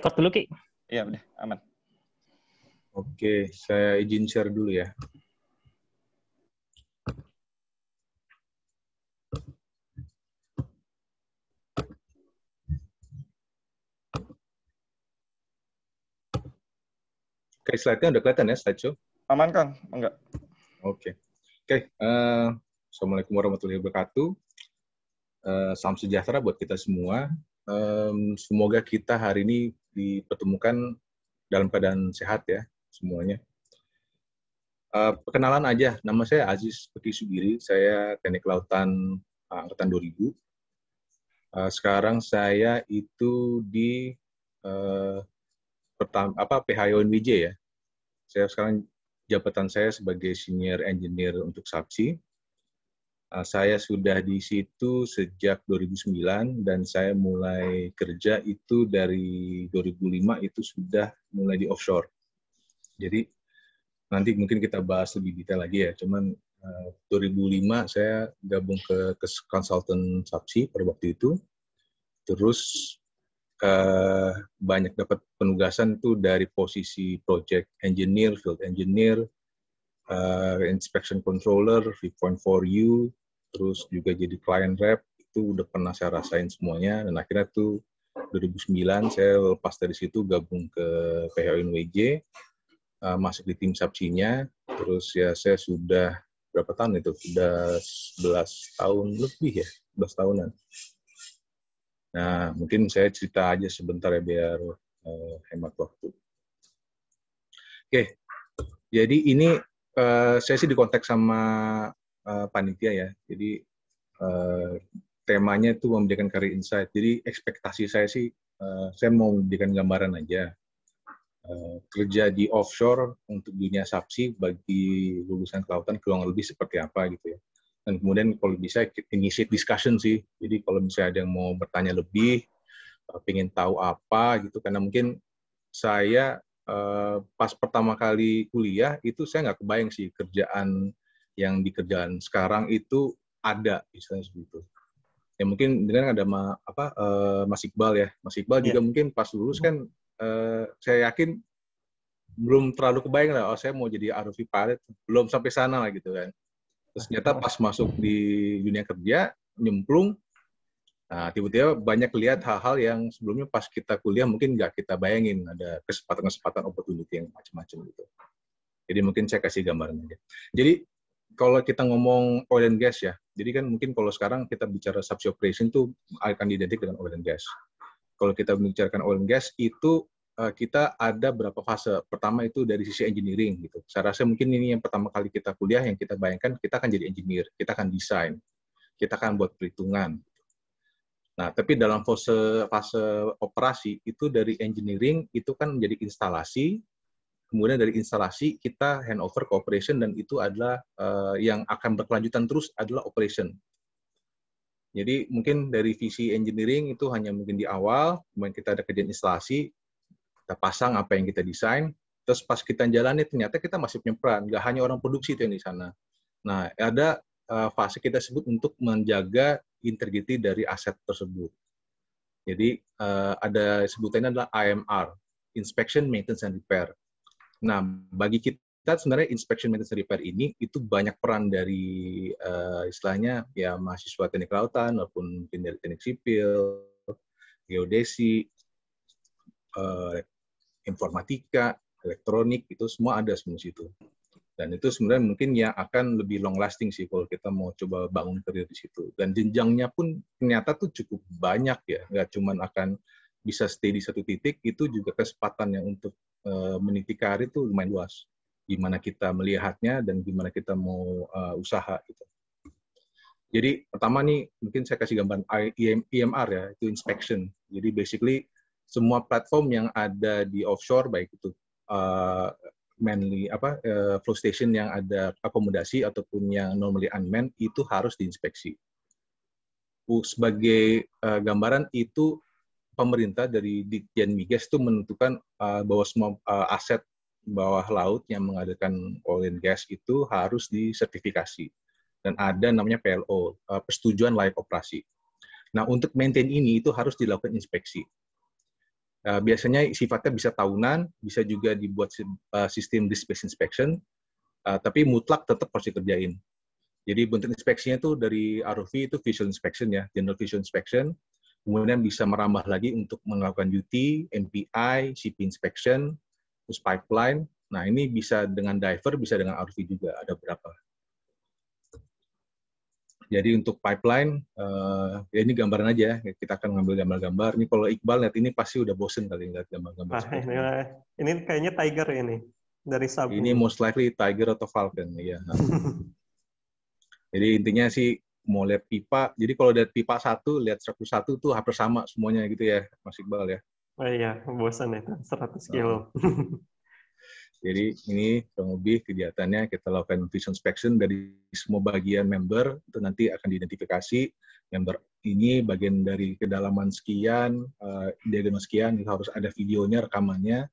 Record dulu, Ki. Iya, udah. Aman. Oke, saya izin share dulu ya. Oke, slide-nya udah kelihatan ya, slide show? Aman, Kang. Enggak. Oke. Oke, uh, Assalamualaikum warahmatullahi wabarakatuh. Uh, salam sejahtera buat kita semua um, semoga kita hari ini dipertemukan dalam keadaan sehat ya semuanya. Uh, perkenalan aja, nama saya Aziz Peki Sugiri, saya teknik lautan uh, eh, angkatan 2000. Uh, eh, sekarang saya itu di uh, pertama apa PHONWJ ya. Saya sekarang jabatan saya sebagai senior engineer untuk SAPSI Eh, saya sudah di situ sejak 2009 dan saya mulai kerja itu dari 2005 itu sudah mulai di offshore. Jadi nanti mungkin kita bahas lebih detail lagi ya. Cuman 2005 eh, saya gabung ke, konsultan Sapsi pada waktu itu. Terus eh, banyak dapat penugasan tuh dari posisi project engineer, field engineer, uh, inspection controller, V.4U, terus juga jadi client rep, itu udah pernah saya rasain semuanya, dan akhirnya tuh 2009 saya lepas dari situ gabung ke PHUNWJ, uh, eh, masuk di tim subsinya, terus ya saya sudah berapa tahun itu? Sudah 11 tahun lebih ya, 11 tahunan. Nah, mungkin saya cerita aja sebentar ya biar uh, hemat waktu. Oke, okay. jadi ini Eh, saya sih di konteks sama uh, panitia ya. Jadi uh, temanya itu memberikan career insight. Jadi ekspektasi saya sih uh, saya mau memberikan gambaran aja. Uh, kerja di offshore untuk dunia sapsi bagi lulusan kelautan kurang lebih seperti apa gitu ya. Dan kemudian kalau bisa initiate discussion sih. Jadi kalau misalnya ada yang mau bertanya lebih, pengen tahu apa gitu karena mungkin saya Eh, pas pertama kali kuliah itu saya nggak kebayang sih kerjaan yang dikerjaan sekarang itu ada istilahnya begitu. Ya mungkin dengan ada ma, apa uh, Mas Iqbal ya, Mas Iqbal yeah. juga mungkin pas lulus mm-hmm. kan uh, saya yakin belum terlalu kebayang lah, oh saya mau jadi ROV pilot, belum sampai sana lah gitu kan. Terus ternyata pas masuk di dunia kerja, nyemplung, Nah, tiba-tiba banyak lihat hal-hal yang sebelumnya pas kita kuliah mungkin nggak kita bayangin ada kesempatan-kesempatan opportunity yang macam-macam gitu. Jadi mungkin saya kasih gambaran aja. Jadi kalau kita ngomong oil and gas ya, jadi kan mungkin kalau sekarang kita bicara subsea operation itu akan identik dengan oil and gas. Kalau kita membicarakan oil and gas itu eh, kita ada berapa fase. Pertama itu dari sisi engineering gitu. Saya rasa mungkin ini yang pertama kali kita kuliah yang kita bayangkan kita akan jadi engineer, kita akan desain, kita akan buat perhitungan, Nah, tapi dalam fase fase operasi itu dari engineering itu kan menjadi instalasi, kemudian dari instalasi kita handover ke operation dan itu adalah uh, yang akan berkelanjutan terus adalah operation. Jadi mungkin dari visi engineering itu hanya mungkin di awal, kemudian kita ada kerjaan instalasi, kita pasang apa yang kita desain, terus pas kita jalani ternyata kita masih punya peran, nggak hanya orang produksi itu yang di sana. Nah, ada eh, fase kita sebut untuk menjaga integriti dari aset tersebut. Jadi uh, ada sebutannya adalah IMR, Inspection, Maintenance, and Repair. Nah, bagi kita sebenarnya inspection, maintenance, and repair ini itu banyak peran dari uh, istilahnya ya mahasiswa teknik lautan maupun mungkin dari teknik sipil, geodesi, uh, informatika, elektronik itu semua ada sebenarnya situ. Dan itu sebenarnya mungkin yang akan lebih long lasting sih kalau kita mau coba bangun karir di situ. Dan jenjangnya pun ternyata tuh cukup banyak ya, nggak cuma akan bisa stay di satu titik, itu juga kesempatan yang untuk uh, meniti karir itu lumayan luas. Gimana kita melihatnya dan gimana kita mau uh, usaha gitu. Jadi pertama nih mungkin saya kasih gambaran IMR e e ya, itu inspection. Jadi basically semua platform yang ada di offshore baik itu uh, manly apa uh, flow station yang ada akomodasi ataupun yang normally unmanned itu harus diinspeksi. Sebagai uh, gambaran itu pemerintah dari Ditjen Migas itu menentukan uh, bahwa semua uh, aset bawah laut yang mengadakan oil and gas itu harus disertifikasi dan ada namanya PLO uh, persetujuan layak operasi. Nah untuk maintain ini itu harus dilakukan inspeksi Eh, biasanya sifatnya bisa tahunan, bisa juga dibuat eh, sistem dispatch inspection, eh, tapi mutlak tetap harus dikerjain. Jadi bentuk inspeksinya itu dari ROV itu visual inspection ya, general visual inspection. Kemudian bisa merambah lagi untuk melakukan duty, MPI, CP inspection, terus pipeline. Nah ini bisa dengan diver, bisa dengan ROV juga, ada berapa. Jadi untuk pipeline, uh, ya ini gambaran aja. Ya. Kita akan ngambil gambar-gambar. Ini kalau Iqbal lihat ini pasti udah bosen kali lihat gambar-gambar. Ah, iya. ini, ini kayaknya tiger ini dari Sabu. Ini most likely tiger atau falcon, ya. Jadi intinya sih mau lihat pipa. Jadi kalau lihat pipa satu, lihat satu tuh hampir sama semuanya gitu ya, Mas Iqbal ya. Oh iya, bosan itu seratus kilo. Ah. Jadi ini kurang lebih kegiatannya kita lakukan vision inspection dari semua bagian member itu nanti akan diidentifikasi member ini bagian dari kedalaman sekian, uh, diagonal sekian itu harus ada videonya, rekamannya,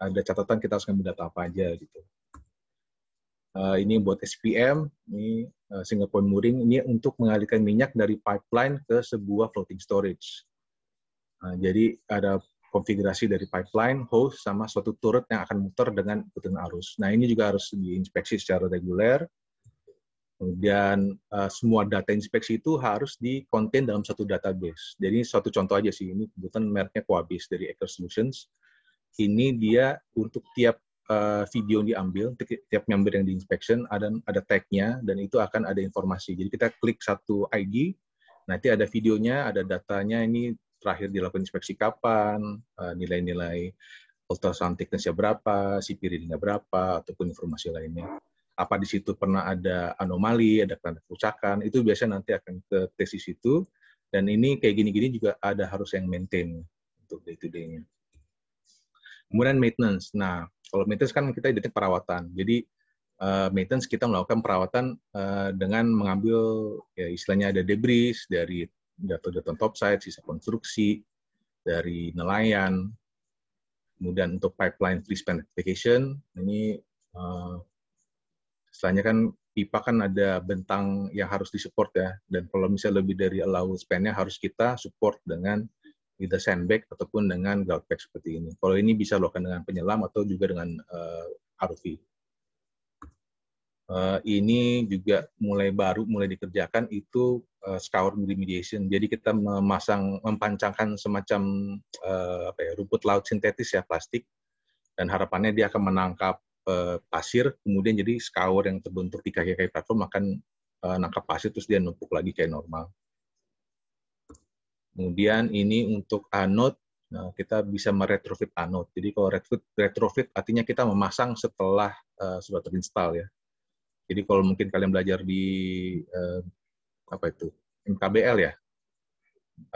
ada catatan kita harus ngambil data apa aja gitu. Uh, ini buat SPM, ini uh, eh, single point mooring, ini untuk mengalihkan minyak dari pipeline ke sebuah floating storage. Uh, jadi ada konfigurasi dari pipeline, host, sama suatu turret yang akan muter dengan ikutan arus. Nah, ini juga harus diinspeksi secara reguler. Kemudian eh, semua data inspeksi itu harus di dikonten dalam satu database. Jadi satu contoh aja sih, ini kebetulan mereknya Quabis dari Actor Solutions. Ini dia untuk tiap eh, video yang diambil, tiap member yang di-inspection, ada ada tag dan itu akan ada informasi. Jadi kita klik satu ID, nanti ada videonya, ada datanya, ini terakhir dilakukan inspeksi kapan, eh, nilai-nilai ultrasound thicknessnya berapa, CP readingnya berapa, ataupun informasi lainnya. Apa di situ pernah ada anomali, ada tanda kerusakan, itu biasanya nanti akan ke di situ Dan ini kayak gini-gini juga ada harus yang maintain untuk day to day-nya. Kemudian maintenance. Nah, kalau maintenance kan kita identik perawatan. Jadi uh, maintenance kita melakukan perawatan uh, dengan mengambil ya istilahnya ada debris dari jatuh jatuh-jatuh topside, sisa konstruksi dari nelayan. Kemudian untuk pipeline free span application, ini uh, eh, setelahnya kan pipa kan ada bentang yang harus disupport ya. Dan kalau misalnya lebih dari allow span-nya harus kita support dengan either sandbag ataupun dengan grout pack seperti ini. Kalau ini bisa dilakukan dengan penyelam atau juga dengan uh, eh, ROV. Eh, ini juga mulai baru mulai dikerjakan itu uh, scour remediation. Jadi kita memasang mempancangkan semacam uh, apa ya, rumput laut sintetis ya plastik dan harapannya dia akan menangkap uh, pasir kemudian jadi scour yang terbentuk di kaki-kaki platform akan uh, nangkap pasir terus dia numpuk lagi kayak normal. Kemudian ini untuk anode Nah, kita bisa meretrofit anode. Jadi kalau retrofit, retrofit artinya kita memasang setelah uh, sudah terinstall ya. Jadi kalau mungkin kalian belajar di uh, apa itu MKBL ya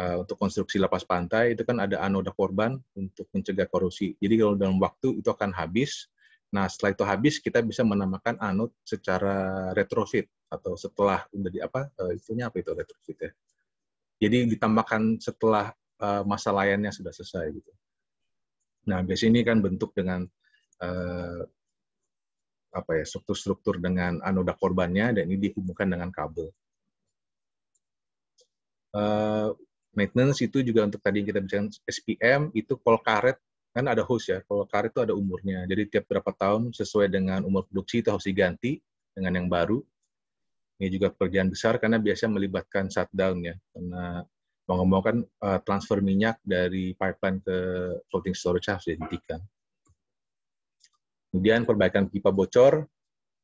uh, untuk konstruksi lapas pantai itu kan ada anoda korban untuk mencegah korupsi. Jadi kalau dalam waktu itu akan habis. Nah setelah itu habis kita bisa menamakan anod secara retrofit atau setelah udah di apa uh, eh, itunya apa itu retrofit ya. Jadi ditambahkan setelah uh, masa layannya sudah selesai gitu. Nah biasanya ini kan bentuk dengan uh, apa ya struktur-struktur dengan anoda korbannya dan ini dihubungkan dengan kabel. Uh, maintenance itu juga untuk tadi yang kita bicara SPM itu kol karet kan ada hose ya, kol karet itu ada umurnya. Jadi tiap berapa tahun sesuai dengan umur produksi itu harus diganti dengan yang baru. Ini juga pekerjaan besar karena biasanya melibatkan shutdown ya, karena mau uh, transfer minyak dari pipeline ke floating storage harus dihentikan. Kemudian perbaikan pipa bocor,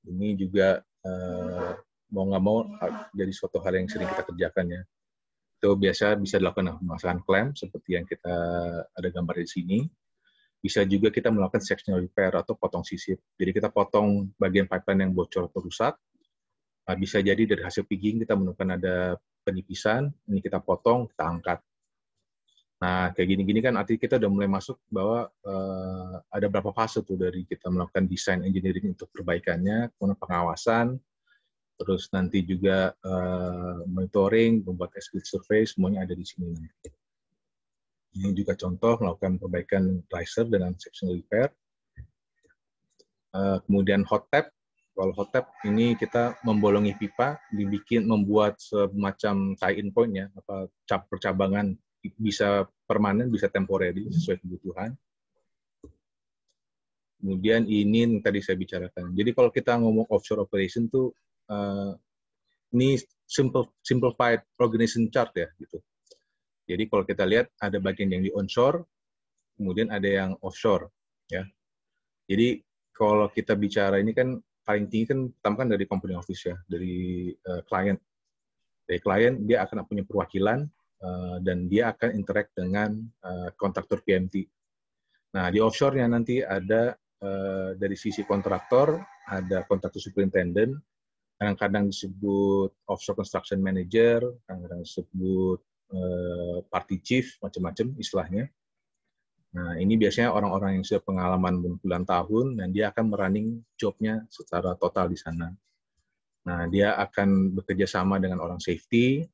ini juga eh, mau nggak mau ah, jadi suatu hal yang sering kita kerjakan ya. Itu biasa bisa dilakukan pemasangan klem seperti yang kita ada gambar di sini. Bisa juga kita melakukan sectional repair atau potong sisip. Jadi kita potong bagian pipeline yang bocor atau rusak. Ah, bisa jadi dari hasil pigging kita menemukan ada penipisan, ini kita potong, kita angkat. Nah, kayak gini-gini kan artinya kita udah mulai masuk bahwa uh, ada berapa fase tuh dari kita melakukan desain engineering untuk perbaikannya, kemudian pengawasan, terus nanti juga uh, monitoring, membuat speed survey, semuanya ada di sini. Ini juga contoh melakukan perbaikan riser dengan section repair. Uh, kemudian hot tap. Kalau hot tap ini kita membolongi pipa, dibikin membuat semacam tie-in point ya, apa cap percabangan bisa permanen, bisa temporary hmm. sesuai kebutuhan. Kemudian ini yang tadi saya bicarakan. Jadi kalau kita ngomong offshore operation tuh uh, ini simple, simplified organization chart ya gitu. Jadi kalau kita lihat ada bagian yang di onshore, kemudian ada yang offshore ya. Jadi kalau kita bicara ini kan paling tinggi kan pertama kan dari company office ya, dari uh, eh, klien. Dari client dia akan punya perwakilan, Eh, dan dia akan interact dengan eh, kontraktor PMT. Nah, di offshore-nya nanti ada eh, dari sisi kontraktor, ada kontraktor superintendent, kadang-kadang disebut offshore construction manager, kadang-kadang disebut party chief, macam-macam istilahnya. Nah, ini biasanya orang-orang yang sudah pengalaman bulan tahun, dan dia akan merunning jobnya secara total di sana. Nah, dia akan bekerja sama dengan orang safety,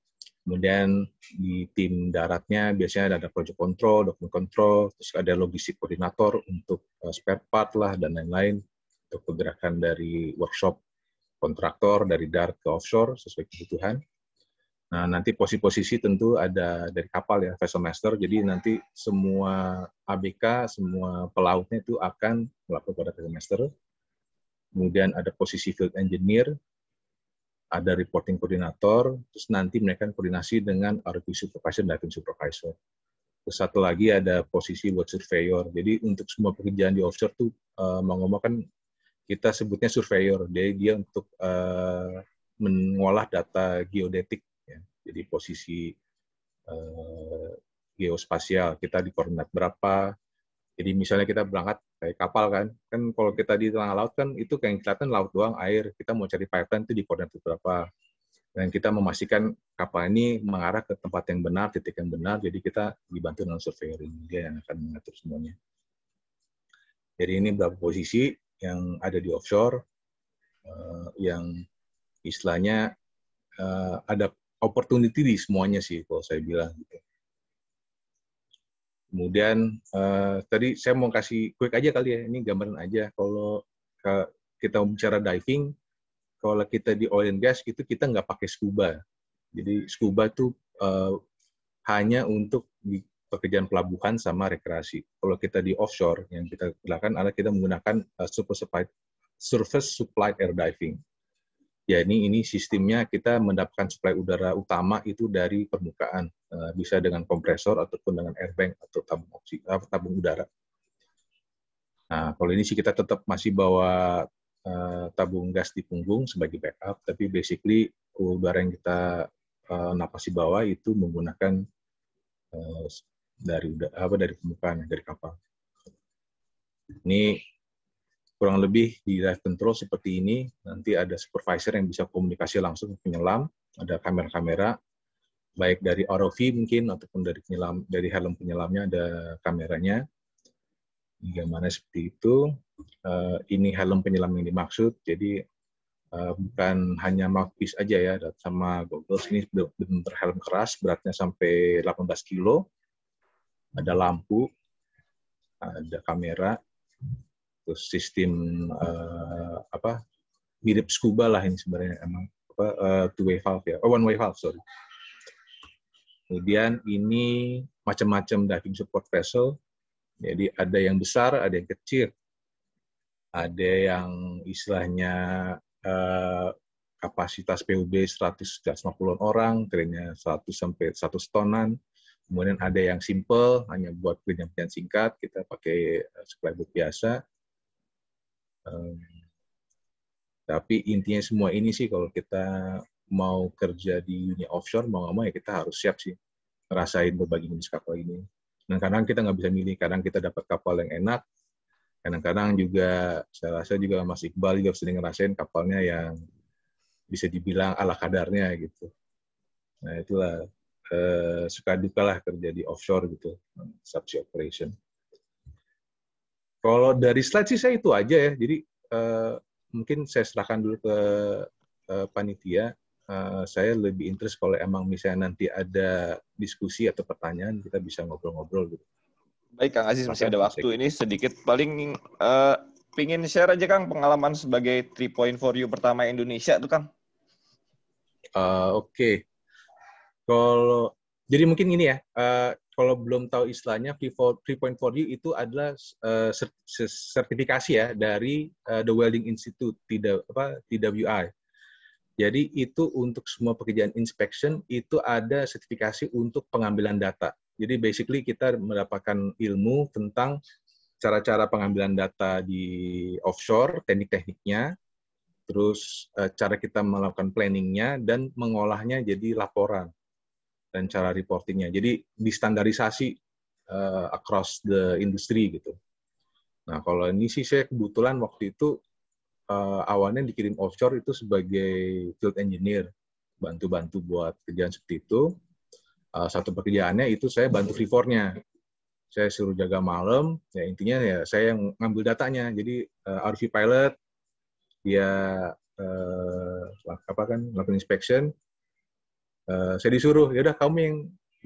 Kemudian di tim daratnya biasanya ada project control, document control, terus ada logistik koordinator untuk eh, spare part lah dan lain-lain untuk pergerakan dari workshop kontraktor dari darat ke offshore sesuai kebutuhan. Nah, nanti posisi-posisi tentu ada dari kapal ya, vessel master. Jadi nanti semua ABK, semua pelautnya itu akan melapor pada vessel master. Kemudian ada posisi field engineer, ada reporting koordinator, terus nanti mereka koordinasi dengan RQ supervisor dan diving supervisor. Terus satu lagi ada posisi buat surveyor. Jadi untuk semua pekerjaan di offshore tuh uh, mau ngomong kan kita sebutnya surveyor. Dia dia untuk uh, mengolah data geodetik. Ya. Jadi posisi uh, geospasial kita di koordinat berapa, jadi misalnya kita berangkat dari kapal kan, kan kalau kita di tengah laut kan itu kayak kelihatan laut doang air. Kita mau cari pipeline itu di koordinat berapa. Dan kita memastikan kapal ini mengarah ke tempat yang benar, titik yang benar. Jadi kita dibantu non surveying dia yang akan mengatur semuanya. Jadi ini berapa posisi yang ada di offshore, eh, yang istilahnya eh, ada opportunity di semuanya sih kalau saya bilang gitu Kemudian uh, tadi saya mau kasih quick aja kali ya, ini gambaran aja. Kalau kita bicara diving, kalau kita di oil and gas itu kita nggak pakai scuba. Jadi scuba tuh uh, hanya untuk di pekerjaan pelabuhan sama rekreasi. Kalau kita di offshore yang kita gunakan adalah kita menggunakan uh, surface supply surface supplied air diving ya ini ini sistemnya kita mendapatkan suplai udara utama itu dari permukaan eh, bisa dengan kompresor ataupun dengan airbag atau tabung oksi eh, tabung udara. Nah, kalau ini sih kita tetap masih bawa eh, tabung gas di punggung sebagai backup, tapi basically udara yang kita napasi bawah itu menggunakan dari apa dari permukaan dari kapal. Ini kurang lebih di dive control seperti ini nanti ada supervisor yang bisa komunikasi langsung ke penyelam ada kamera-kamera baik dari ROV mungkin ataupun dari penyelam dari helm penyelamnya ada kameranya hingga mana seperti itu eh, ini helm penyelam yang dimaksud jadi eh, bukan hanya mouthpiece aja ya sama goggles ini benar-benar helm keras beratnya sampai 18 kilo ada lampu ada kamera terus gitu. sistem uh, apa mirip scuba lah ini sebenarnya emang apa uh, eh, two way valve ya, oh, one way valve sorry. Kemudian ini macam-macam diving support vessel. Jadi ada yang besar, ada yang kecil, ada yang istilahnya uh, kapasitas PUB 100-150 orang, kerennya 100 sampai 100 tonan. Kemudian ada yang simple, hanya buat penyampaian singkat, kita pakai supply book biasa tapi intinya semua ini sih kalau kita mau kerja di dunia offshore mau nggak mau ya kita harus siap sih rasain berbagai jenis kapal ini. Nah kadang kita nggak bisa milih, kadang kita dapat kapal yang enak, kadang-kadang juga saya rasa juga Mas Iqbal juga sering ngerasain kapalnya yang bisa dibilang ala kadarnya gitu. Nah itulah eh, suka duka lah kerja di offshore gitu, subsea operation. Kalau dari slide sih saya itu aja ya. Jadi uh, mungkin saya serahkan dulu ke uh, panitia. Uh, saya lebih interest kalau emang misalnya nanti ada diskusi atau pertanyaan kita bisa ngobrol-ngobrol gitu. Baik Kang Aziz masih ada waktu ini sedikit paling uh, pingin share aja Kang pengalaman sebagai three point for you pertama Indonesia tuh Kang. Uh, Oke, okay. kalau jadi mungkin ini ya uh, kalau belum tahu istilahnya, 3.4U itu adalah uh, sertifikasi ya dari uh, The Welding Institute, tidak apa TWI. Jadi itu untuk semua pekerjaan inspection itu ada sertifikasi untuk pengambilan data. Jadi basically kita mendapatkan ilmu tentang cara-cara pengambilan data di offshore, teknik-tekniknya, terus eh, cara kita melakukan planningnya dan mengolahnya jadi laporan dan cara reportingnya. Jadi distandarisasi uh, across the industry gitu. Nah kalau ini sih saya kebetulan waktu itu uh, eh, awalnya dikirim offshore itu sebagai field engineer bantu-bantu buat kerjaan seperti itu. Uh, satu pekerjaannya itu saya bantu reportnya. Saya suruh jaga malam. Ya intinya ya saya yang ngambil datanya. Jadi uh, RV pilot dia uh, apa kan lakukan inspection uh, saya disuruh ya udah kamu yang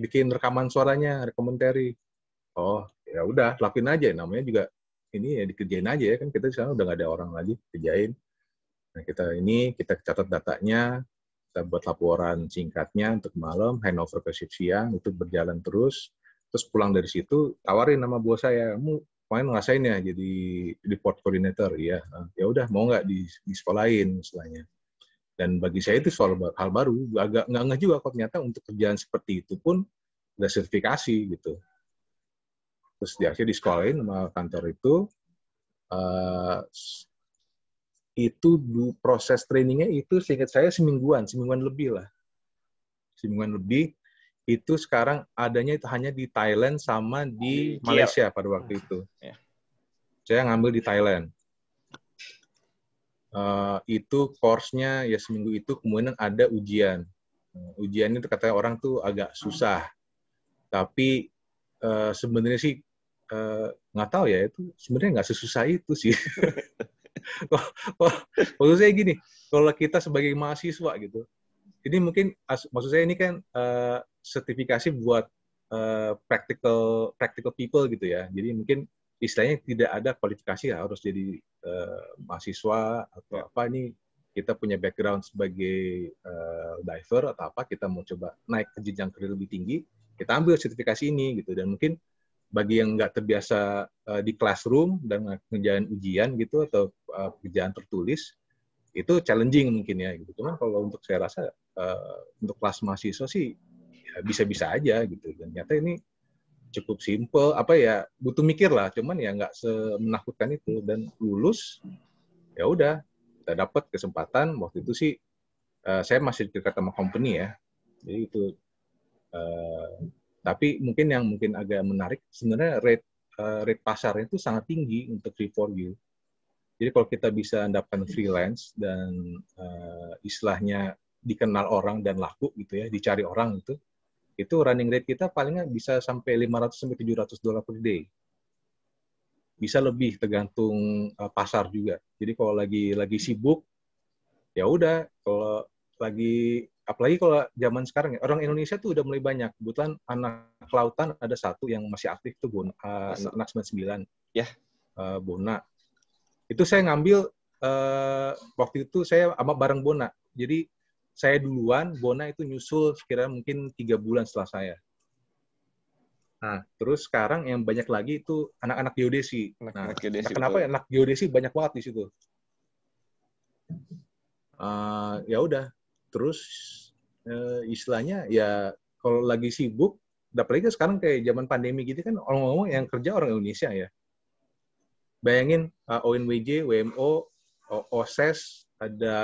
bikin rekaman suaranya rekomentari oh ya udah lakuin aja namanya juga ini ya dikerjain aja ya kan kita di sana udah nggak ada orang lagi kerjain nah kita ini kita catat datanya kita buat laporan singkatnya untuk malam handover ke shift siang itu berjalan terus terus pulang dari situ tawarin nama bos saya kamu main ngasain ya jadi report coordinator ya ya udah mau nggak di, di sekolahin lain dan bagi saya itu soal hal baru, agak nggak nggak juga kok ternyata untuk kerjaan seperti itu pun ada sertifikasi gitu. Terus di akhirnya sekolahin sama kantor itu, uh, itu du, proses trainingnya itu seingat saya semingguan, semingguan lebih lah. Semingguan lebih, itu sekarang adanya itu hanya di Thailand sama di Malaysia pada waktu hmm. itu. Ya. Saya ngambil di Thailand uh, itu course-nya ya seminggu itu kemudian ada ujian. Uh, ujian itu katanya orang tuh agak susah. Tapi uh, sebenarnya sih nggak uh, tahu ya itu sebenarnya nggak sesusah itu sih. maksud saya gini, kalau kita sebagai mahasiswa gitu, ini mungkin maksud saya ini kan uh, sertifikasi buat uh, practical practical people gitu ya. Jadi mungkin istilahnya tidak ada kualifikasi harus jadi uh, mahasiswa atau yeah. apa ini kita punya background sebagai uh, diver atau apa kita mau coba naik ke jenjang karir lebih tinggi kita ambil sertifikasi ini gitu dan mungkin bagi yang nggak terbiasa uh, di classroom dan ngejalan ujian gitu atau uh, tertulis itu challenging mungkin ya gitu cuman kalau untuk saya rasa uh, untuk kelas mahasiswa sih ya bisa-bisa ya, aja gitu dan ternyata ini cukup simple apa ya butuh mikir lah cuman ya nggak semenakutkan itu dan lulus ya udah kita dapat kesempatan waktu itu sih uh, saya masih dekat sama company ya jadi itu uh, tapi mungkin yang mungkin agak menarik sebenarnya rate uh, rate pasarnya itu sangat tinggi untuk free for you jadi kalau kita bisa mendapatkan freelance dan uh, istilahnya dikenal orang dan laku gitu ya dicari orang itu itu running rate kita palingnya bisa sampai 500 sampai 700 dolar per day. Bisa lebih tergantung eh, pasar juga. Jadi kalau lagi lagi sibuk ya udah kalau lagi apalagi kalau zaman sekarang ya, orang Indonesia tuh udah mulai banyak. Kebetulan anak kelautan ada satu yang masih aktif tuh Bona, uh, eh, anak 99. Ya. Yeah. Uh, Bona. Itu saya ngambil uh, waktu itu saya sama bareng Bona. Jadi saya duluan, Bona itu nyusul sekira mungkin tiga bulan setelah saya. Nah, terus sekarang yang banyak lagi itu anak-anak geodesi. Anak -anak nah, geodesi kenapa ya anak geodesi banyak banget di situ? Uh, ya udah, terus uh, istilahnya ya kalau lagi sibuk, apalagi kan sekarang kayak zaman pandemi gitu kan orang orang yang kerja orang Indonesia ya. Bayangin uh, ONWJ, WMO, OSES, ada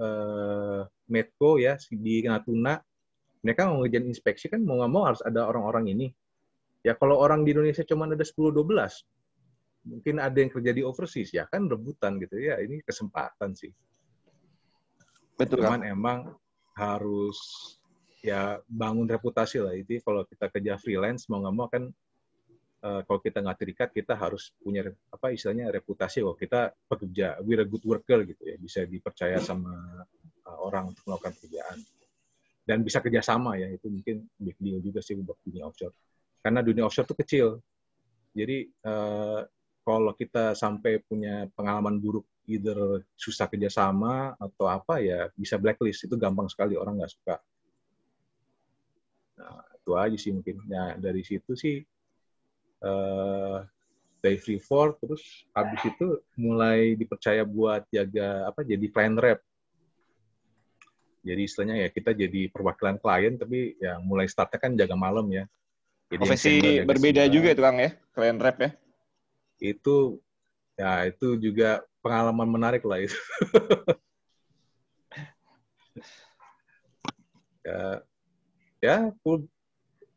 uh, Medco ya di Natuna mereka mau ngejalan inspeksi kan mau nggak mau harus ada orang-orang ini ya kalau orang di Indonesia cuma ada 10-12 mungkin ada yang kerja di overseas ya kan rebutan gitu ya ini kesempatan sih betul cuman kan? emang harus ya bangun reputasi lah itu kalau kita kerja freelance mau nggak mau kan Eh, kalau kita nggak terikat kita harus punya apa istilahnya reputasi bahwa kita pekerja we're a good worker gitu ya bisa dipercaya sama eh, orang untuk melakukan pekerjaan dan bisa kerjasama ya itu mungkin big deal juga sih buat dunia offshore karena dunia offshore itu kecil jadi eh, kalau kita sampai punya pengalaman buruk either susah kerjasama atau apa ya bisa blacklist itu gampang sekali orang nggak suka nah, itu aja sih mungkin nah dari situ sih Day three four terus habis itu mulai dipercaya buat jaga apa jadi client rep. Jadi istilahnya ya kita jadi perwakilan klien tapi ya mulai startnya kan jaga malam ya. Jadi Profesi berbeda juga itu Kang ya, client rep ya. Itu ya itu juga pengalaman menarik lah itu. ya, ya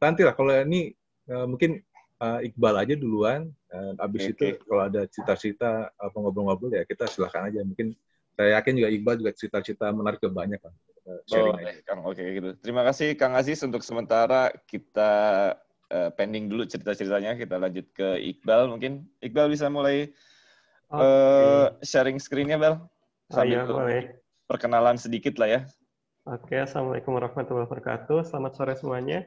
nanti lah kalau ini eh, mungkin uh, Iqbal aja duluan. Uh, abis okay. itu kalau ada cita-cita apa ngobrol-ngobrol ya kita silahkan aja. Mungkin saya yakin juga Iqbal juga cita-cita menarik ke banyak kan. Oh, Kang, oke okay, gitu. Terima kasih Kang Aziz untuk sementara kita uh, pending dulu cerita-ceritanya. Kita lanjut ke Iqbal mungkin. Iqbal bisa mulai okay. Eh, sharing screen Bel. Sambil oh, boleh. Perkenalan sedikit lah ya. Oke, okay, Assalamualaikum warahmatullahi wabarakatuh. Selamat sore semuanya.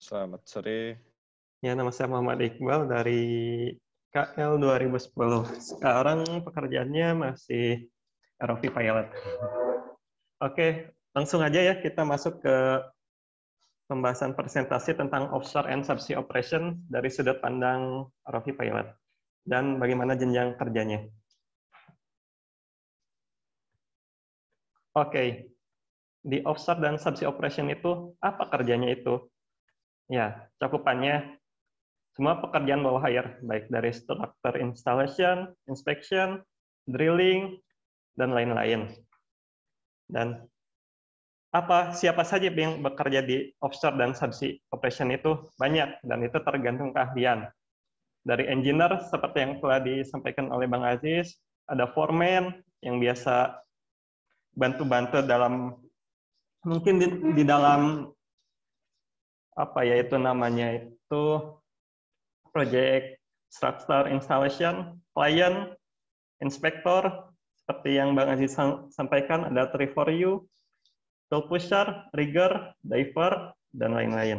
Selamat sore. Ya, nama saya Muhammad Iqbal dari KL 2010. Sekarang pekerjaannya masih ROV pilot. Oke, langsung aja ya kita masuk ke pembahasan presentasi tentang offshore and subsea operation dari sudut pandang ROV pilot dan bagaimana jenjang kerjanya. Oke, di offshore dan subsea operation itu apa kerjanya itu? Ya, cakupannya semua pekerjaan bawah air, baik dari struktur installation, inspection, drilling, dan lain-lain. Dan apa siapa saja yang bekerja di offshore dan subsea operation itu banyak dan itu tergantung keahlian. Dari engineer seperti yang telah disampaikan oleh Bang Aziz, ada foreman yang biasa bantu-bantu dalam mungkin di, di dalam apa ya itu namanya itu project structure installation, client, inspector, seperti yang Bang Aziz sampaikan, ada tree for you, tool pusher, rigger, diver, dan lain-lain.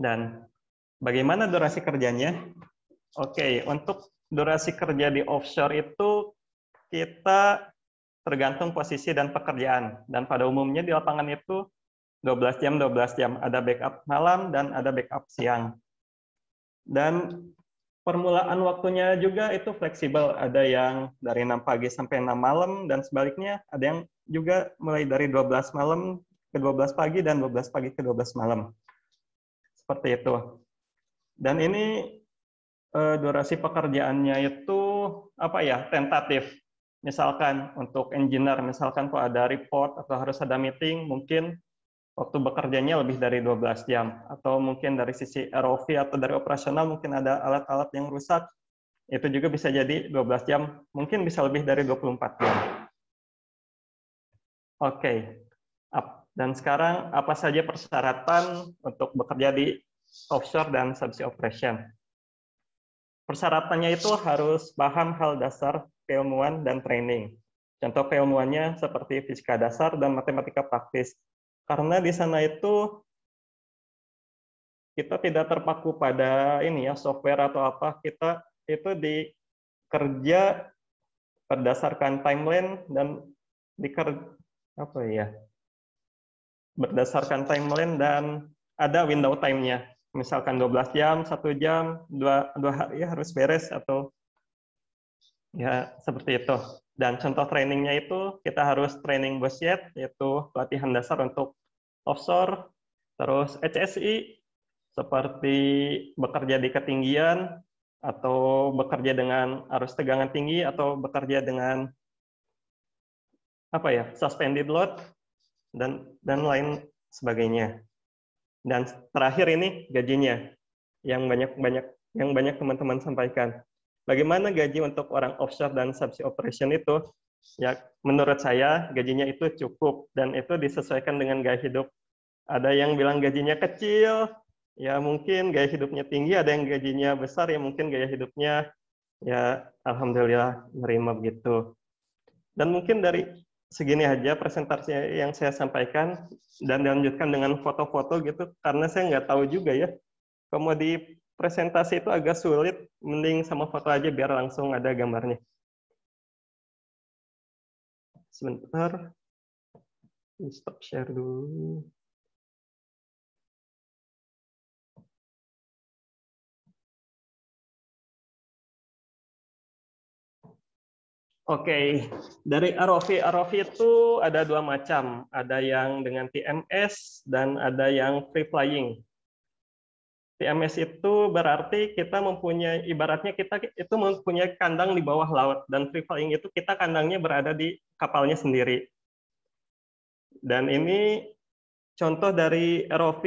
Dan bagaimana durasi kerjanya? Oke, okay, untuk durasi kerja di offshore itu kita tergantung posisi dan pekerjaan. Dan pada umumnya di lapangan itu 12 jam, 12 jam. Ada backup malam dan ada backup siang. Dan permulaan waktunya juga itu fleksibel. Ada yang dari 6 pagi sampai 6 malam dan sebaliknya ada yang juga mulai dari 12 malam ke 12 pagi dan 12 pagi ke 12 malam. Seperti itu. Dan ini eh, durasi pekerjaannya itu apa ya? tentatif. Misalkan untuk engineer misalkan kok ada report atau harus ada meeting mungkin waktu bekerjanya lebih dari 12 jam atau mungkin dari sisi ROV atau dari operasional mungkin ada alat-alat yang rusak itu juga bisa jadi 12 jam mungkin bisa lebih dari 24 jam oke okay. dan sekarang apa saja persyaratan untuk bekerja di offshore dan subsea operation persyaratannya itu harus paham hal dasar keilmuan dan training contoh keilmuannya seperti fisika dasar dan matematika praktis karena di sana itu kita tidak terpaku pada ini ya software atau apa kita itu dikerja berdasarkan timeline dan diker apa ya berdasarkan timeline dan ada window time-nya misalkan 12 jam satu jam dua dua hari harus beres atau ya seperti itu dan contoh trainingnya itu kita harus training BOSYET, yaitu pelatihan dasar untuk offshore, terus HSI, seperti bekerja di ketinggian, atau bekerja dengan arus tegangan tinggi, atau bekerja dengan apa ya suspended load, dan, dan lain sebagainya. Dan terakhir ini gajinya, yang banyak-banyak yang banyak teman-teman sampaikan. Bagaimana gaji untuk orang offshore dan subsea operation itu? Ya, menurut saya gajinya itu cukup dan itu disesuaikan dengan gaya hidup. Ada yang bilang gajinya kecil, ya mungkin gaya hidupnya tinggi, ada yang gajinya besar, ya mungkin gaya hidupnya ya alhamdulillah nerima begitu. Dan mungkin dari segini aja presentasinya yang saya sampaikan dan dilanjutkan dengan foto-foto gitu karena saya nggak tahu juga ya. Kalau mau di presentasi itu agak sulit, mending sama foto aja biar langsung ada gambarnya. Sebentar, stop share dulu. Oke, okay. dari ROV, ROV itu ada dua macam, ada yang dengan TMS dan ada yang free flying. TMS itu berarti kita mempunyai ibaratnya kita itu mempunyai kandang di bawah laut dan free flying itu kita kandangnya berada di kapalnya sendiri. Dan ini contoh dari ROV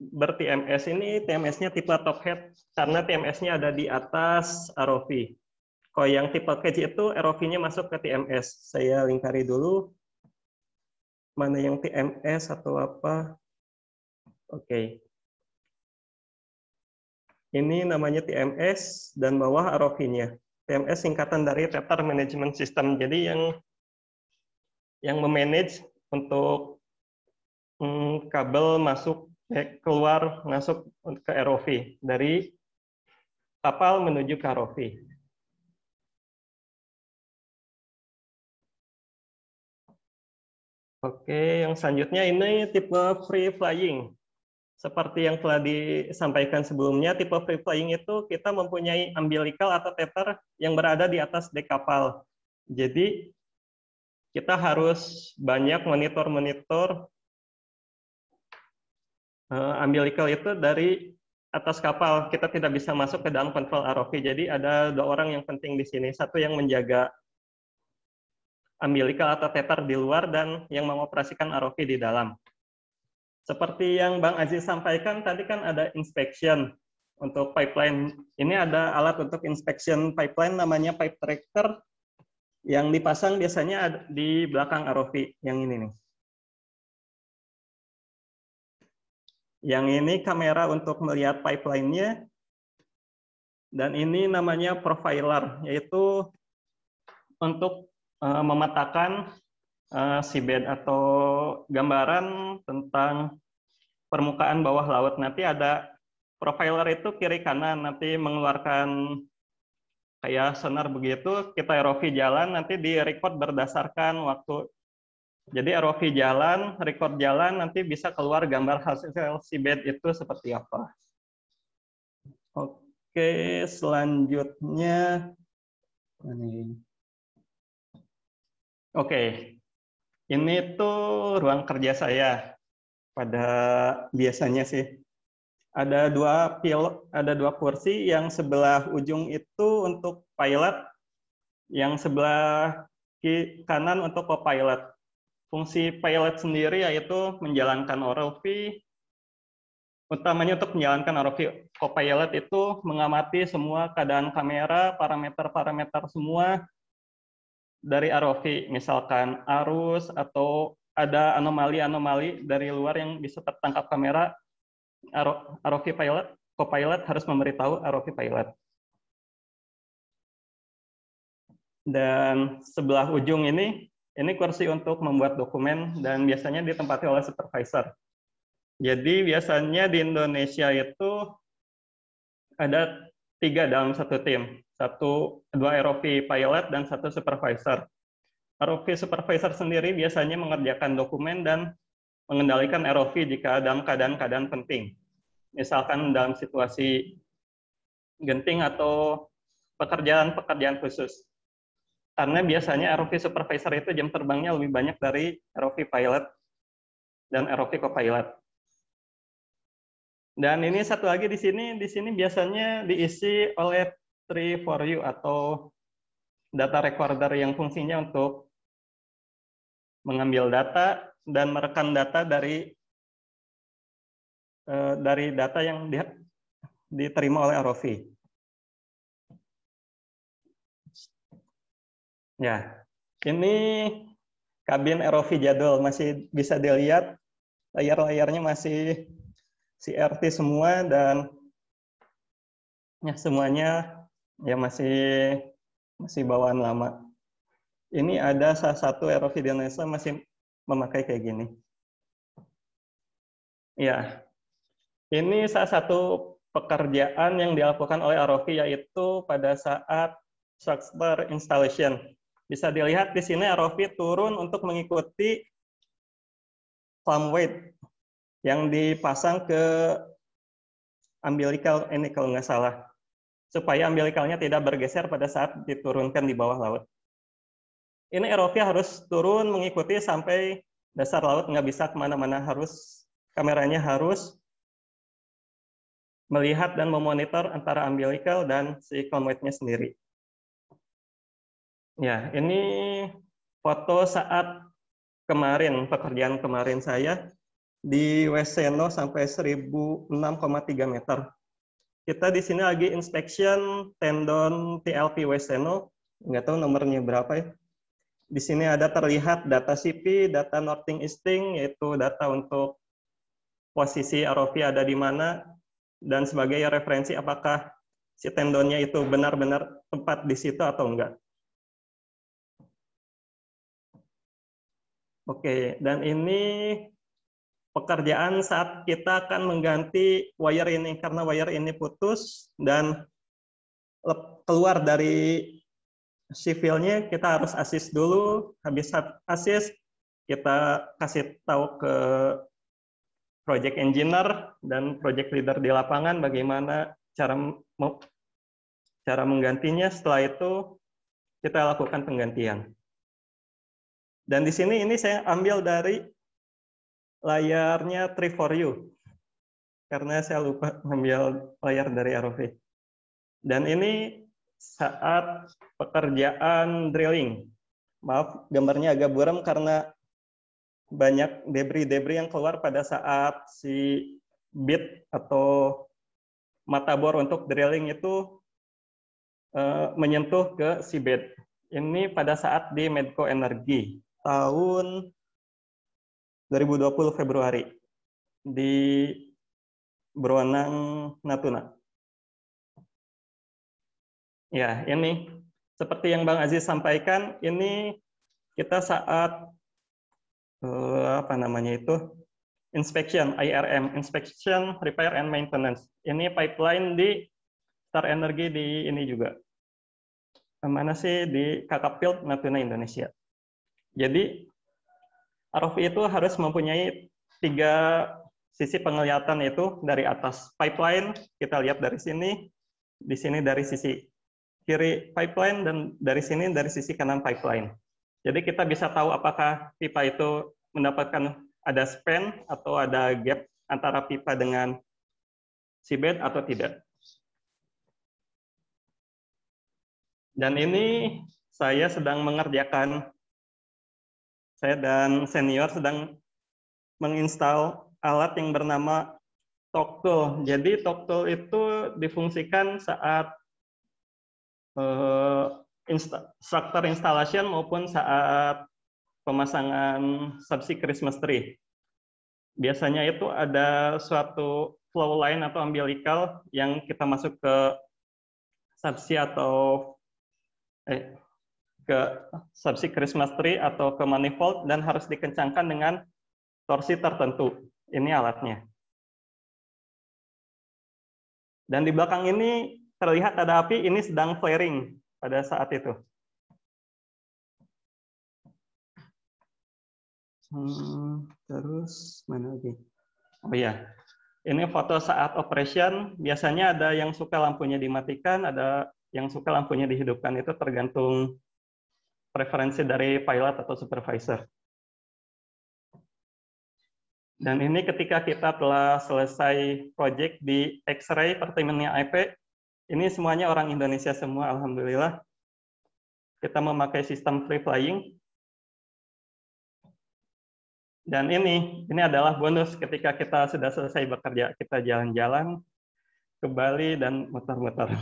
ber-TMS ini TMS-nya tipe top head karena TMS-nya ada di atas ROV. Kalau yang tipe kecil itu ROV-nya masuk ke TMS. Saya lingkari dulu mana yang TMS atau apa. Oke. Okay. Ini namanya TMS dan bawah ROV-nya. TMS singkatan dari Tether Management System. Jadi yang yang memanage untuk mm, kabel masuk eh, keluar masuk ke ROV dari kapal menuju ke ROV. Oke, yang selanjutnya ini tipe free flying seperti yang telah disampaikan sebelumnya, tipe free flying itu kita mempunyai umbilical atau tether yang berada di atas dek kapal. Jadi kita harus banyak monitor-monitor eh, umbilical itu dari atas kapal. Kita tidak bisa masuk ke dalam kontrol ROV. Jadi ada dua orang yang penting di sini. Satu yang menjaga umbilical atau tether di luar dan yang mengoperasikan ROV di dalam. Seperti yang Bang Aziz sampaikan tadi kan ada inspection untuk pipeline. Ini ada alat untuk inspection pipeline namanya pipe tracker yang dipasang biasanya di belakang ROV yang ini nih. Yang ini kamera untuk melihat pipeline-nya. Dan ini namanya profiler, yaitu untuk eh, memetakan uh, eh, seabed atau gambaran tentang permukaan bawah laut. Nanti ada profiler itu kiri kanan, nanti mengeluarkan kayak sonar begitu, kita ROV jalan, nanti di record berdasarkan waktu. Jadi ROV jalan, record jalan, nanti bisa keluar gambar hasil seabed itu seperti apa. Oke, selanjutnya. Oke, ini tuh ruang kerja saya pada biasanya sih. Ada dua pil, ada dua kursi yang sebelah ujung itu untuk pilot, yang sebelah kanan untuk co-pilot. Fungsi pilot sendiri yaitu menjalankan ROV, utamanya untuk menjalankan ROV Co-pilot itu mengamati semua keadaan kamera, parameter-parameter semua, dari ROV, misalkan arus atau ada anomali-anomali dari luar yang bisa tertangkap kamera, ROV pilot, co-pilot harus memberitahu ROV pilot. Dan sebelah ujung ini, ini kursi untuk membuat dokumen dan biasanya ditempati oleh supervisor. Jadi biasanya di Indonesia itu ada tiga dalam satu tim, satu dua ROV pilot dan satu supervisor. ROV supervisor sendiri biasanya mengerjakan dokumen dan mengendalikan ROV jika dalam keadaan-keadaan penting. Misalkan dalam situasi genting atau pekerjaan-pekerjaan khusus. Karena biasanya ROV supervisor itu jam terbangnya lebih banyak dari ROV pilot dan ROV co copilot. Dan ini satu lagi di sini, di sini biasanya diisi oleh tree for you atau data recorder yang fungsinya untuk mengambil data dan merekam data dari eh, dari data yang diterima oleh ROV. Ya, ini kabin ROV jadul masih bisa dilihat layar-layarnya masih CRT semua dan ya semuanya ya masih masih bawaan lama. Ini ada salah satu ROV di Indonesia masih memakai kayak gini. Ya, ini salah satu pekerjaan yang dilakukan oleh ROV yaitu pada saat software installation. Bisa dilihat di sini ROV turun untuk mengikuti climb weight yang dipasang ke umbilical ini kalau nggak salah supaya umbilicalnya tidak bergeser pada saat diturunkan di bawah laut. Ini ROV harus turun mengikuti sampai dasar laut nggak bisa kemana-mana harus kameranya harus melihat dan memonitor antara umbilical dan si kometnya sendiri. Ya, ini foto saat kemarin, pekerjaan kemarin saya di Weseno sampai 1006,3 meter. Kita di sini lagi inspection tendon TLP Weseno, nggak tahu nomornya berapa ya. Di sini ada terlihat data CP, data Northing Easting, yaitu data untuk posisi ROV ada di mana, dan sebagai referensi apakah si tendonnya itu benar-benar tempat di situ atau enggak. Oke, dan ini pekerjaan saat kita akan mengganti wire ini karena wire ini putus dan keluar dari sivilnya kita harus assist dulu habis assist kita kasih tahu ke project engineer dan project leader di lapangan bagaimana cara cara menggantinya setelah itu kita lakukan penggantian dan di sini ini saya ambil dari layarnya Tree for You karena saya lupa ngambil layar dari ROV. Dan ini saat pekerjaan drilling. Maaf, gambarnya agak buram karena banyak debris-debris yang keluar pada saat si bit atau mata bor untuk drilling itu eh, menyentuh ke si bit. Ini pada saat di Medco Energi tahun 2020 Februari di berwenang Natuna. Ya, ini seperti yang Bang Aziz sampaikan, ini kita saat eh, apa namanya itu inspection IRM, inspection, repair and maintenance. Ini pipeline di Star Energy di ini juga. Mana sih di Kakapil Natuna Indonesia. Jadi ROV itu harus mempunyai tiga sisi penglihatan itu dari atas pipeline, kita lihat dari sini, di sini dari sisi kiri pipeline, dan dari sini dari sisi kanan pipeline. Jadi kita bisa tahu apakah pipa itu mendapatkan ada span atau ada gap antara pipa dengan seabed atau tidak. Dan ini saya sedang mengerjakan saya dan senior sedang menginstal alat yang bernama Toktool. Jadi Toktool itu difungsikan saat uh, insta structure installation maupun saat pemasangan subsea Christmas tree. Biasanya itu ada suatu flow line atau umbilical yang kita masuk ke subsea atau eh, ke subsea Christmas tree atau ke manifold dan harus dikencangkan dengan torsi tertentu. Ini alatnya. Dan di belakang ini terlihat ada api, ini sedang flaring pada saat itu. Hmm, terus mana lagi? Oh iya, ini foto saat operation. Biasanya ada yang suka lampunya dimatikan, ada yang suka lampunya dihidupkan. Itu tergantung preferensi dari pilot atau supervisor. Dan ini ketika kita telah selesai project di X-ray Pertamina IP, ini semuanya orang Indonesia semua, Alhamdulillah. Kita memakai sistem free flying. Dan ini, ini adalah bonus ketika kita sudah selesai bekerja. Kita jalan-jalan ke Bali dan muter-muter.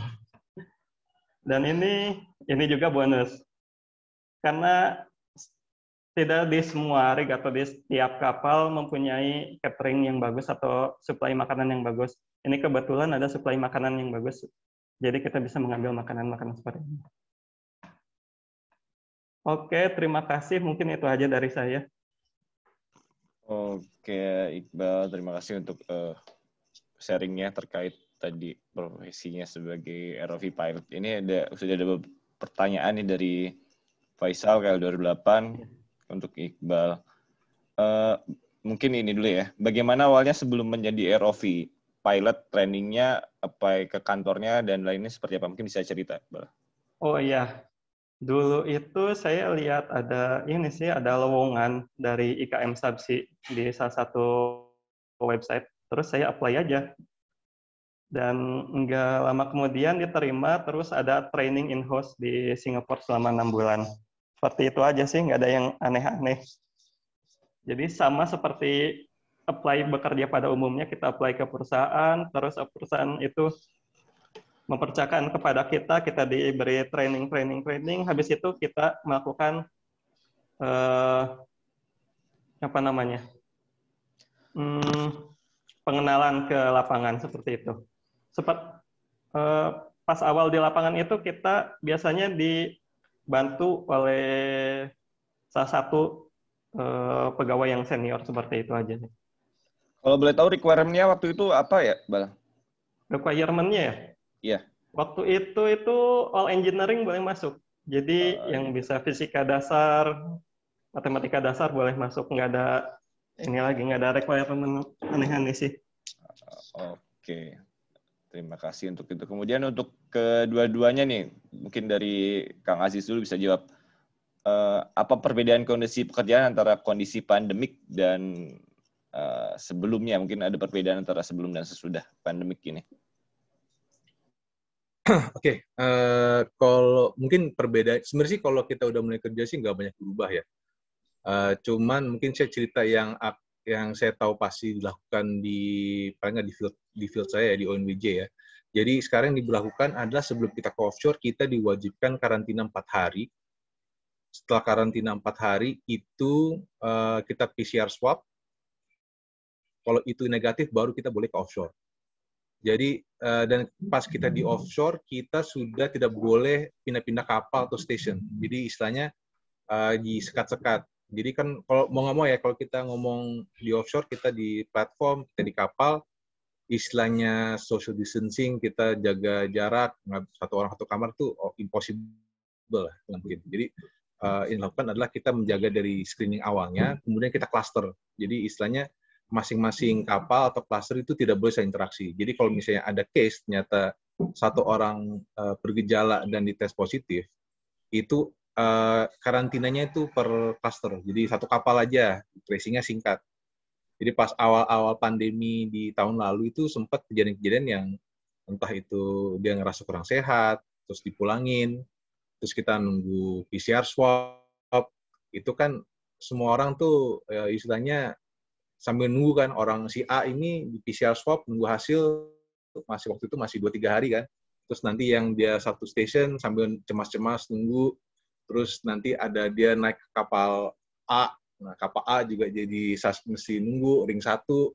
Dan ini, ini juga bonus karena tidak di semua rig atau di setiap kapal mempunyai catering yang bagus atau suplai makanan yang bagus. Ini kebetulan ada suplai makanan yang bagus, jadi kita bisa mengambil makanan-makanan seperti ini. Oke, terima kasih. Mungkin itu aja dari saya. Oke, Iqbal, terima kasih untuk uh, sharingnya terkait tadi profesinya sebagai ROV pilot. Ini ada sudah ada pertanyaan nih dari Faisal KL 2008 iya. untuk Iqbal. Uh, mungkin ini dulu ya. Bagaimana awalnya sebelum menjadi ROV? Pilot trainingnya apa ke kantornya dan lainnya seperti apa? Mungkin bisa cerita, Iqbal. Oh iya. Dulu itu saya lihat ada ini sih ada lowongan dari IKM Sabsi di salah satu website. Terus saya apply aja. Dan nggak lama kemudian diterima, terus ada training in-house di Singapura selama enam bulan. Seperti itu aja sih, nggak ada yang aneh-aneh. Jadi sama seperti apply bekerja pada umumnya, kita apply ke perusahaan, terus perusahaan itu mempercayakan kepada kita, kita diberi training, training, training. Habis itu kita melakukan eh, apa namanya hmm, pengenalan ke lapangan seperti itu. Seperti eh, pas awal di lapangan itu kita biasanya di dibantu oleh salah satu uh, pegawai yang senior seperti itu aja sih. Kalau boleh tahu requirement-nya waktu itu apa ya, Bal? Requirement-nya ya? Iya. Yeah. Waktu itu itu all engineering boleh masuk. Jadi uh, yang bisa fisika dasar, matematika dasar boleh masuk. Nggak ada ini lagi nggak ada requirement aneh-aneh sih. Oke. Okay. Terima kasih untuk itu. Kemudian untuk kedua-duanya nih, mungkin dari Kang Aziz dulu bisa jawab. Eh, apa perbedaan kondisi pekerjaan antara kondisi pandemik dan eh, sebelumnya? Mungkin ada perbedaan antara sebelum dan sesudah pandemik ini. Oke, okay. uh, eh, kalau mungkin perbedaan, sebenarnya sih kalau kita udah mulai kerja sih nggak banyak berubah ya. Uh, cuman mungkin saya cerita yang yang saya tahu pasti dilakukan di paling nggak di field di field saya ya, di ONBJ ya. Jadi sekarang yang diberlakukan adalah sebelum kita ke offshore kita diwajibkan karantina empat hari. Setelah karantina empat hari itu uh, kita PCR swab. Kalau itu negatif baru kita boleh ke offshore. Jadi uh, dan pas kita di offshore kita sudah tidak boleh pindah-pindah kapal atau station. Jadi istilahnya uh, eh, sekat sekat jadi kan kalau mau nggak mau ya kalau kita ngomong di offshore kita di platform kita di kapal istilahnya social distancing kita jaga jarak satu orang satu kamar itu oh, impossible lah mungkin. Jadi uh, yang dilakukan adalah kita menjaga dari screening awalnya, kemudian kita cluster. Jadi istilahnya masing-masing kapal atau cluster itu tidak boleh saya interaksi. Jadi kalau misalnya ada case ternyata satu orang uh, bergejala dan dites positif, itu Eh, karantinanya itu per cluster. Jadi satu kapal aja, tracingnya singkat. Jadi pas awal-awal pandemi di tahun lalu itu sempat kejadian-kejadian yang entah itu dia ngerasa kurang sehat, terus dipulangin, terus kita nunggu PCR swab, itu kan semua orang tuh ya, istilahnya sambil nunggu kan orang si A ini di PCR swab nunggu hasil masih waktu itu masih dua tiga hari kan, terus nanti yang dia satu station sambil cemas-cemas nunggu terus nanti ada dia naik ke kapal A nah kapal A juga jadi mesti nunggu ring satu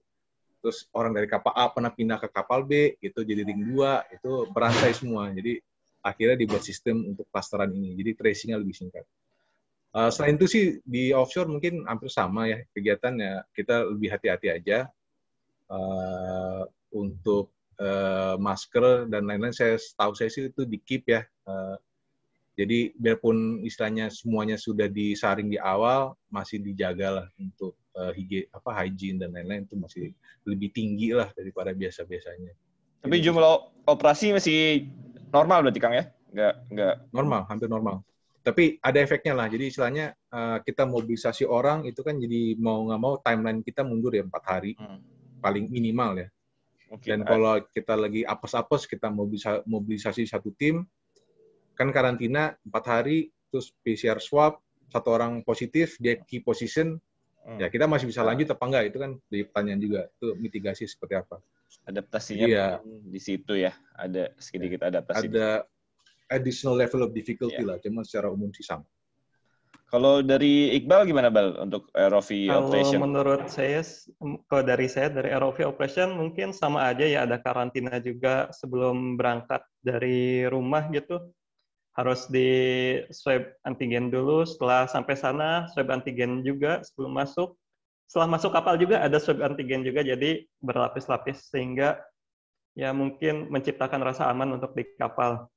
terus orang dari kapal A pernah pindah ke kapal B itu jadi ring dua itu berantai semua jadi akhirnya dibuat sistem untuk clusteran ini jadi tracingnya lebih singkat uh, selain itu sih di offshore mungkin hampir sama ya kegiatannya kita lebih hati-hati aja uh, untuk uh, masker dan lain-lain saya tahu saya sih itu di keep ya uh, jadi biarpun istilahnya semuanya sudah disaring di awal, masih dijagalah untuk uh, eh, higi, apa hygiene dan lain-lain itu masih lebih tinggi lah daripada biasa-biasanya. Tapi Jadi, jumlah operasi masih normal berarti Kang ya? Nggak, nggak. Normal, hampir normal tapi ada efeknya lah. Jadi istilahnya uh, kita mobilisasi orang itu kan jadi mau nggak mau timeline kita mundur ya empat hari hmm. paling minimal ya. Okay. Dan eh. kalau kita lagi apes-apes kita mobilisasi satu tim kan karantina empat hari terus PCR swab satu orang positif dia key position hmm. ya kita masih bisa nah. lanjut apa enggak itu kan jadi pertanyaan juga itu mitigasi seperti apa adaptasinya ya. di situ ya ada sedikit ya. adaptasi ada additional level of difficulty ya. lah cuma secara umum sih sama kalau dari Iqbal gimana Bal untuk ROV kalau operation? Kalau menurut saya, kalau dari saya dari ROV operation mungkin sama aja ya ada karantina juga sebelum berangkat dari rumah gitu harus di swab antigen dulu. Setelah sampai sana swab antigen juga sebelum masuk. Setelah masuk kapal juga ada swab antigen juga, jadi berlapis-lapis sehingga ya mungkin menciptakan rasa aman untuk di kapal.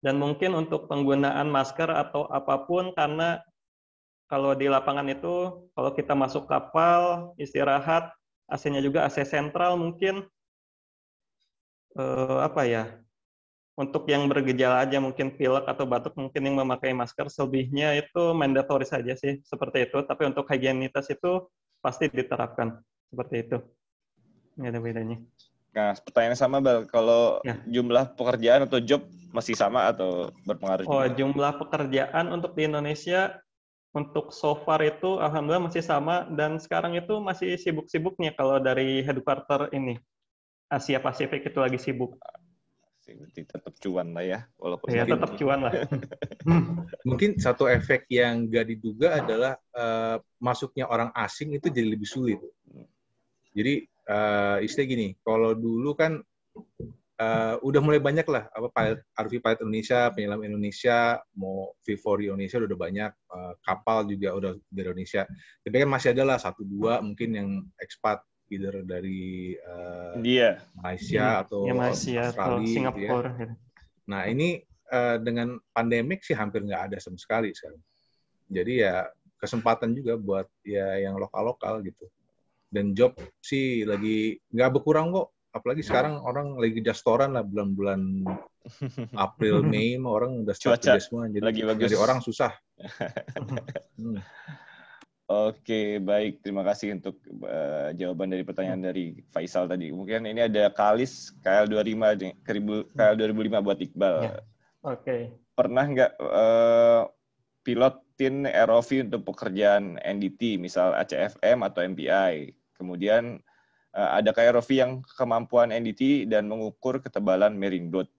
Dan mungkin untuk penggunaan masker atau apapun karena kalau di lapangan itu kalau kita masuk kapal istirahat AC-nya juga AC sentral mungkin eh, apa ya untuk yang bergejala aja mungkin pilek atau batuk mungkin yang memakai masker selebihnya itu mandatory saja sih seperti itu tapi untuk higienitas itu pasti diterapkan seperti itu nggak ada bedanya nah pertanyaan sama bal kalau ya. jumlah pekerjaan atau job masih sama atau berpengaruh oh jumlah pekerjaan untuk di Indonesia untuk so far itu alhamdulillah masih sama dan sekarang itu masih sibuk-sibuknya kalau dari headquarter ini Asia Pasifik itu lagi sibuk jadi tetap cuan lah ya walaupun ya, tetap cuan lah hmm. mungkin satu efek yang gak diduga adalah uh, masuknya orang asing itu jadi lebih sulit jadi uh, istilah gini kalau dulu kan uh, udah mulai banyak lah apa pilot RV pilot Indonesia penyelam Indonesia mau V4 Indonesia udah banyak uh, kapal juga udah dari Indonesia tapi kan masih ada lah satu dua mungkin yang ekspat either dari uh, India, Malaysia iya. atau iya, gitu ya, Malaysia Australia, atau Singapura. ya. Nah ini uh, dengan pandemik sih hampir nggak ada sama sekali sekarang. Jadi ya kesempatan juga buat ya yang lokal-lokal gitu. Dan job sih lagi nggak berkurang kok. Apalagi sekarang orang lagi jastoran lah bulan-bulan April Mei orang udah start Cuaca. semua jadi lagi bagus. dari orang susah. Hmm. Oke, baik. Terima kasih untuk uh, jawaban dari pertanyaan dari Faisal tadi. Mungkin ini ada Kalis KL25 KL2005 hmm. buat Iqbal. Ya. Oke. Okay. Pernah nggak uh, pilotin ROV untuk pekerjaan NDT, misal ACFM atau MPI? Kemudian uh, eh, ada ROV yang kemampuan NDT dan mengukur ketebalan marine boat?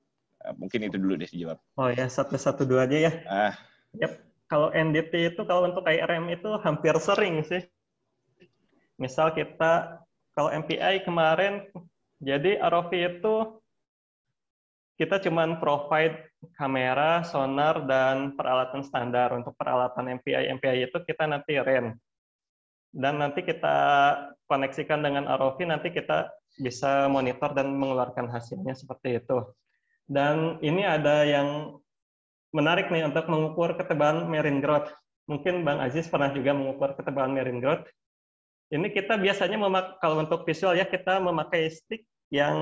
Uh, mungkin itu dulu deh dijawab. Oh ya, satu-satu dua aja ya. Ah. Yep kalau NDT itu kalau untuk IRM itu hampir sering sih. Misal kita kalau MPI kemarin jadi ROV itu kita cuma provide kamera, sonar dan peralatan standar. Untuk peralatan MPI MPI itu kita nanti rent. Dan nanti kita koneksikan dengan ROV nanti kita bisa monitor dan mengeluarkan hasilnya seperti itu. Dan ini ada yang menarik nih untuk mengukur ketebalan marine growth. Mungkin Bang Aziz pernah juga mengukur ketebalan marine growth. Ini kita biasanya memak kalau untuk visual ya kita memakai stick yang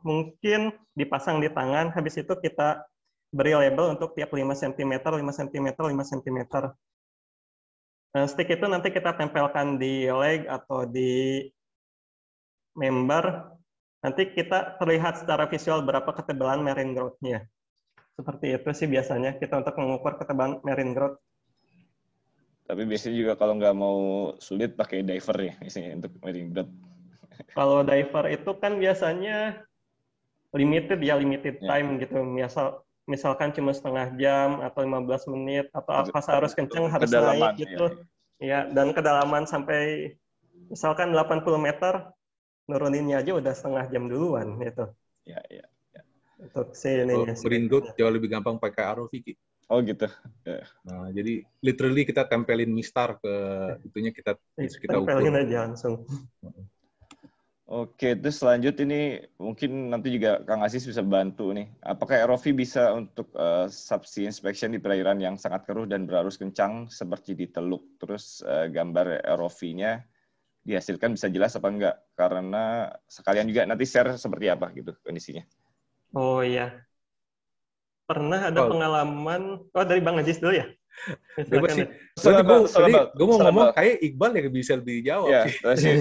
mungkin dipasang di tangan, habis itu kita beri label untuk tiap 5 cm, 5 cm, 5 cm. Stick itu nanti kita tempelkan di leg atau di member. Nanti kita terlihat secara visual berapa ketebalan marine growth-nya. Seperti itu sih biasanya kita untuk mengukur ketebalan marine growth. Tapi biasanya juga kalau nggak mau sulit pakai diver ya biasanya untuk marine growth. Kalau diver itu kan biasanya limited ya limited ya. time gitu. Misal misalkan cuma setengah jam atau 15 menit atau apa harus kenceng harus naik gitu. Ya. ya dan kedalaman sampai misalkan 80 meter nuruninnya aja udah setengah jam duluan gitu. Ya, ya. Toksel ini. good jauh lebih gampang pakai Arrow Vicky. Oh gitu. Ya. Nah, jadi literally kita tempelin mistar ke itunya kita iya, kita ukur. Tempelin aja langsung. Oke, terus lanjut ini mungkin nanti juga Kang Asis bisa bantu nih. Apakah ROV bisa untuk uh, subsea inspection di perairan yang sangat keruh dan berarus kencang seperti di teluk? Terus uh, gambar ROV-nya dihasilkan bisa jelas apa enggak? Karena sekalian juga nanti share seperti apa gitu kondisinya. Oh iya. Pernah ada oh. pengalaman, oh dari Bang Aziz dulu ya? Bebas sih. Soalnya gue, tadi gue mau ngomong kayak Iqbal yang bisa lebih jawab. Iya, sih.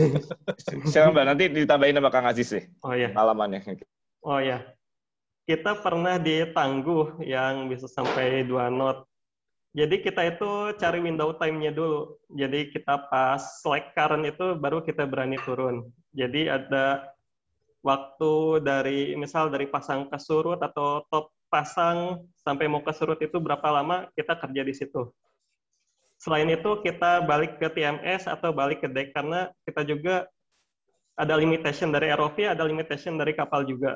Mbak, nanti ditambahin sama Kang Aziz sih. Oh iya. Pengalamannya. Oh iya. Kita pernah di tangguh yang bisa sampai dua knot. Jadi kita itu cari window time-nya dulu. Jadi kita pas slack current itu baru kita berani turun. Jadi ada waktu dari misal dari pasang ke surut atau top pasang sampai mau ke surut itu berapa lama kita kerja di situ. Selain itu kita balik ke TMS atau balik ke deck karena kita juga ada limitation dari ROV, ada limitation dari kapal juga.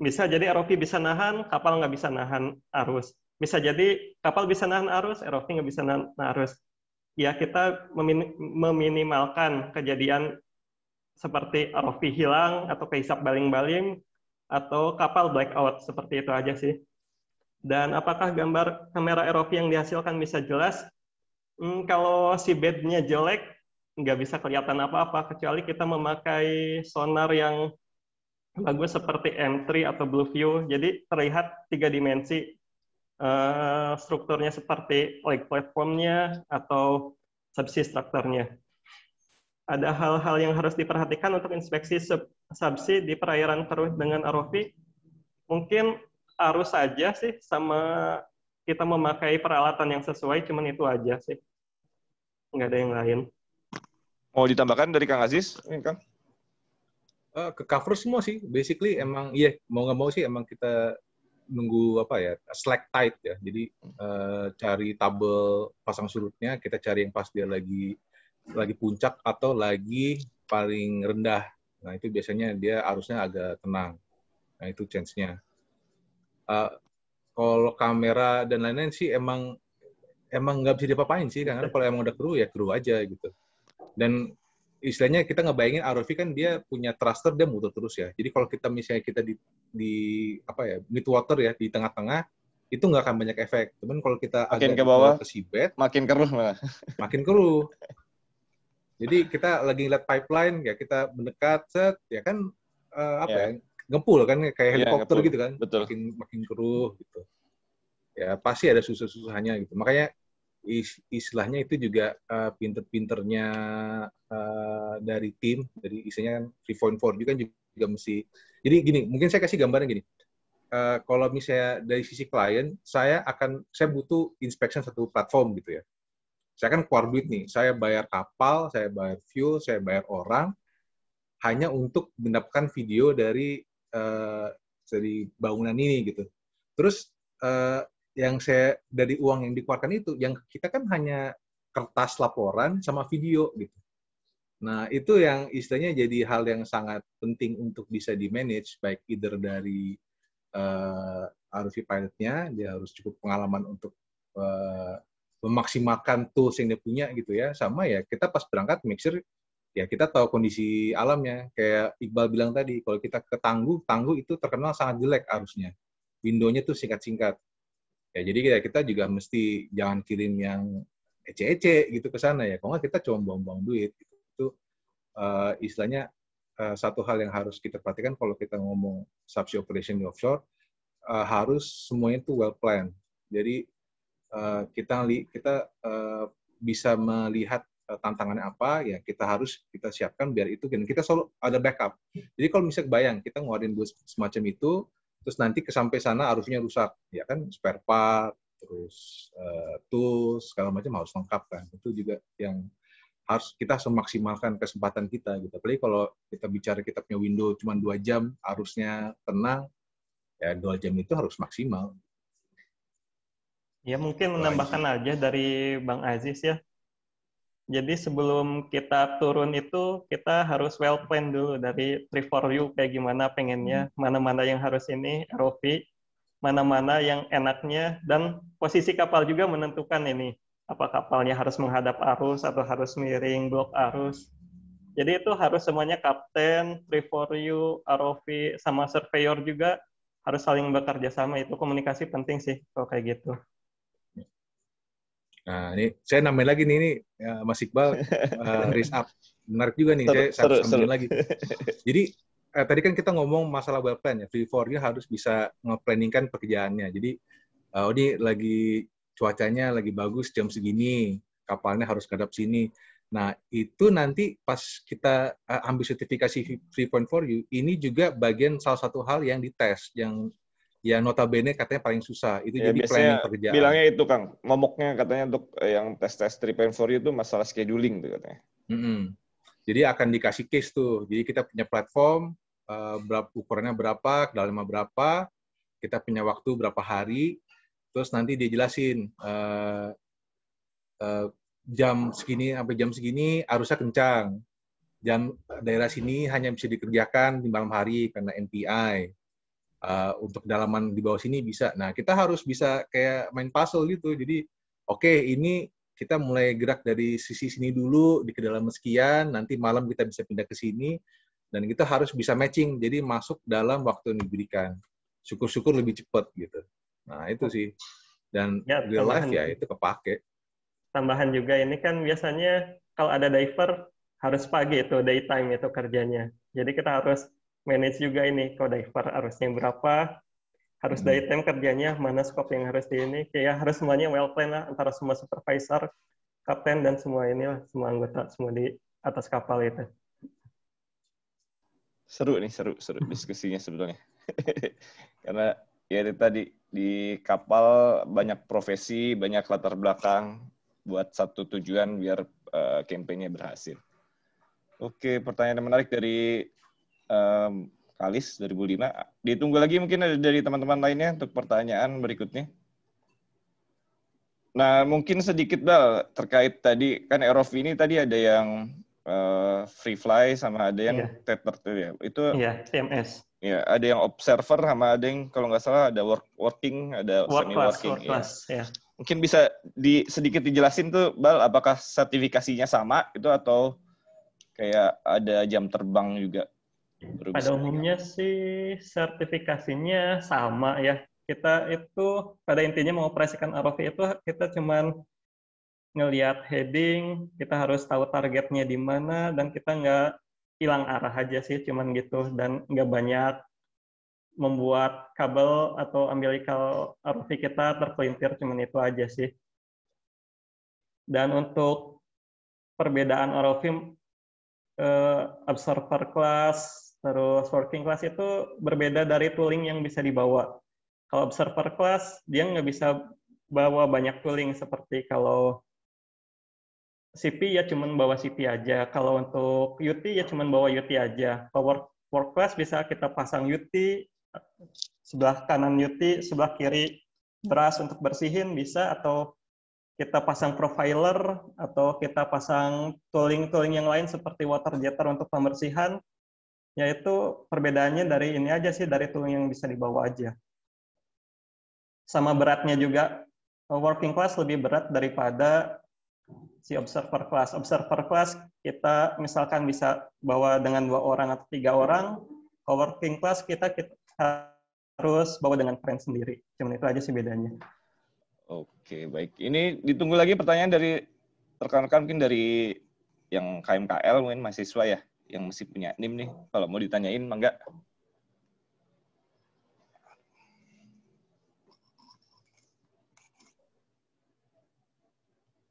Bisa jadi ROV bisa nahan, kapal nggak bisa nahan arus. Bisa jadi kapal bisa nahan arus, ROV nggak bisa nahan arus. Ya kita meminimalkan kejadian seperti ROV hilang atau kehisap baling-baling atau kapal blackout seperti itu aja sih. Dan apakah gambar kamera ROV yang dihasilkan bisa jelas? Hmm, kalau si bednya jelek, nggak bisa kelihatan apa-apa kecuali kita memakai sonar yang bagus seperti M3 atau Blue View. Jadi terlihat tiga dimensi uh, strukturnya seperti like platformnya atau subsea strukturnya ada hal-hal yang harus diperhatikan untuk inspeksi sub subsi di perairan keruh dengan ROV? Mungkin arus saja sih sama kita memakai peralatan yang sesuai, cuman itu aja sih. Nggak ada yang lain. Mau ditambahkan dari Kang Aziz? Ini, Kang. Uh, ke cover semua sih, basically emang iya mau nggak mau sih emang kita nunggu apa ya slack tight ya jadi uh, cari tabel pasang surutnya kita cari yang pas dia lagi lagi puncak atau lagi paling rendah. Nah, itu biasanya dia arusnya agak tenang. Nah, itu chance nya Uh, eh, kalau kamera dan lain-lain sih emang emang nggak bisa diapa-apain sih karena kalau emang udah kru ya kru aja gitu dan istilahnya kita ngebayangin ROV kan dia punya thruster dia muter terus ya jadi kalau kita misalnya kita di, di apa ya mid water ya di tengah-tengah itu nggak akan banyak efek cuman kalau kita makin agak ke bawah ke seabed makin keruh malah makin keruh jadi kita lagi lihat pipeline ya kita mendekat set ya kan uh, apa yeah. ya ngepul kan kayak ya, helikopter yeah, gitu kan Betul. makin makin keruh gitu. Ya pasti ada susah-susahnya gitu. Makanya is, istilahnya itu juga uh, pinter-pinternya uh, dari tim dari isinya kan four, juga juga, kan juga mesti. Jadi gini, mungkin saya kasih gambaran gini. Uh, kalau misalnya dari sisi klien, saya akan saya butuh inspection satu platform gitu ya. Saya kan keluar duit nih, saya bayar kapal, saya bayar fuel, saya bayar orang, hanya untuk mendapatkan video dari uh, dari bangunan ini gitu. Terus uh, yang saya dari uang yang dikeluarkan itu, yang kita kan hanya kertas laporan sama video gitu. Nah itu yang istilahnya jadi hal yang sangat penting untuk bisa di manage baik either dari uh, eh, RV pilotnya dia harus cukup pengalaman untuk uh, memaksimalkan tools yang dia punya gitu ya sama ya kita pas berangkat mixer ya kita tahu kondisi alamnya kayak Iqbal bilang tadi kalau kita ke tangguh tangguh itu terkenal sangat jelek arusnya windownya tuh singkat-singkat ya jadi kita, kita juga mesti jangan kirim yang ece-ece gitu ke sana ya kalau kita cuma buang-buang duit gitu. itu uh, istilahnya uh, satu hal yang harus kita perhatikan kalau kita ngomong subsea operation di offshore uh, harus semuanya itu well planned jadi Eh, kita kita eh, bisa melihat uh, tantangannya apa ya kita harus kita siapkan biar itu kan kita selalu ada backup jadi kalau misalnya bayang kita ngeluarin bus semacam itu terus nanti ke sampai sana arusnya rusak ya kan spare part terus uh, tools segala macam harus lengkap kan itu juga yang harus kita semaksimalkan kesempatan kita gitu. Apalagi kalau kita bicara kita punya window cuma dua jam, arusnya tenang, ya dua jam itu harus maksimal. Ya iya, mungkin menambahkan aja dari Bang Aziz ya. Jadi sebelum kita turun itu kita harus well plan dulu dari three for you kayak gimana pengennya, hmm. mana-mana yang harus ini ROV, mana-mana yang enaknya dan posisi kapal juga menentukan ini apa kapalnya harus menghadap arus atau harus miring blok arus. Jadi itu harus semuanya kapten, three for you, ROV sama surveyor juga harus saling bekerja sama itu komunikasi penting sih kalau kayak gitu. Nah, ini saya namain lagi nih ini ya, Mas Iqbal uh, raise up. Menarik juga nih, seru, saya sambil seru. lagi. Jadi eh, tadi kan kita ngomong masalah well plan ya. Freeport you harus bisa ngeplanningkan pekerjaannya. Jadi uh, ini lagi cuacanya lagi bagus jam segini, kapalnya harus ngadap sini. Nah, itu nanti pas kita eh, ambil sertifikasi 34 you ini juga bagian salah satu hal yang dites, yang ya notabene katanya paling susah. Itu ya, jadi planning pekerjaan. Bilangnya itu Kang, momoknya katanya untuk eh, yang tes-tes you itu masalah scheduling tuh katanya. Mm -hmm. Jadi akan dikasih case tuh. Jadi kita punya platform, uh, eh, berapa, ukurannya berapa, kedalaman berapa, kita punya waktu berapa hari, terus nanti dia jelasin uh, eh, uh, jam segini sampai jam segini arusnya kencang. Jam daerah sini hanya bisa dikerjakan di malam hari karena MPI. Eh, untuk dalaman di bawah sini bisa. Nah, kita harus bisa kayak main puzzle gitu. Jadi, oke, okay, ini kita mulai gerak dari sisi sini dulu di kedalaman sekian, nanti malam kita bisa pindah ke sini, dan kita harus bisa matching, jadi masuk dalam waktu yang diberikan. Syukur-syukur lebih cepat gitu. Nah itu sih. Dan ya, real life ya itu kepake. Tambahan juga ini kan biasanya kalau ada diver harus pagi itu daytime itu kerjanya. Jadi kita harus manage juga ini kalau diver harusnya berapa, harus hmm. dari tim kerjanya, mana scope yang harus di ini, kayak ya, harus semuanya well plan lah antara semua supervisor, kapten dan semua ini lah semua anggota semua di atas kapal itu. Seru nih, seru, seru diskusinya sebetulnya. Karena ya tadi di kapal banyak profesi, banyak latar belakang buat satu tujuan biar uh, berhasil. Oke, pertanyaan yang menarik dari um, Kalis 2005. Ditunggu lagi mungkin ada dari teman-teman lainnya untuk pertanyaan berikutnya. Nah, mungkin sedikit Bal terkait tadi kan ROV ini tadi ada yang uh, free fly sama ada yang yeah. tether tuh ya. Itu Iya, yeah, CMS. Ya, ada yang observer sama ada yang kalau nggak salah ada work, working, ada work semi working. Work ya. class, yeah. Mungkin bisa di sedikit dijelasin tuh Bal apakah sertifikasinya sama itu atau kayak ada jam terbang juga? 2019. Pada umumnya sih sertifikasinya sama ya. Kita itu pada intinya mengoperasikan ROV itu kita cuman ngelihat heading, kita harus tahu targetnya di mana dan kita nggak hilang arah aja sih cuman gitu dan nggak banyak membuat kabel atau umbilical ROV kita terpelintir cuman itu aja sih. Dan untuk perbedaan ROV eh, observer class Terus working class itu berbeda dari tooling yang bisa dibawa. Kalau observer class, dia nggak bisa bawa banyak tooling seperti kalau CP ya cuman bawa CP aja. Kalau untuk UT ya cuman bawa UT aja. Power work class bisa kita pasang UT, sebelah kanan UT, sebelah kiri beras untuk bersihin bisa atau kita pasang profiler atau kita pasang tooling-tooling yang lain seperti water jetter untuk pembersihan yaitu perbedaannya dari ini aja sih dari tulang yang bisa dibawa aja sama beratnya juga working class lebih berat daripada si observer class observer class kita misalkan bisa bawa dengan dua orang atau tiga orang working class kita, harus bawa dengan friend sendiri cuman itu aja sih bedanya oke baik ini ditunggu lagi pertanyaan dari rekan-rekan mungkin dari yang KMKL mungkin mahasiswa ya yang mesti punya NIM nih kalau mau ditanyain mangga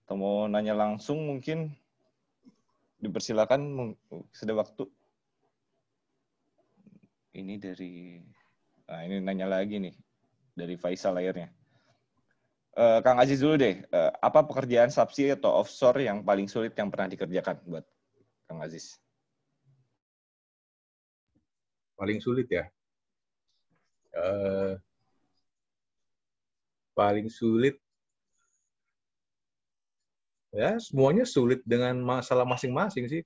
atau mau nanya langsung mungkin dipersilakan sudah waktu ini dari nah ini nanya lagi nih dari Faisal layarnya uh, eh, Kang Aziz dulu deh uh, apa pekerjaan subsea atau offshore yang paling sulit yang pernah dikerjakan buat Kang Aziz paling sulit ya uh, paling sulit ya semuanya sulit dengan masalah masing-masing sih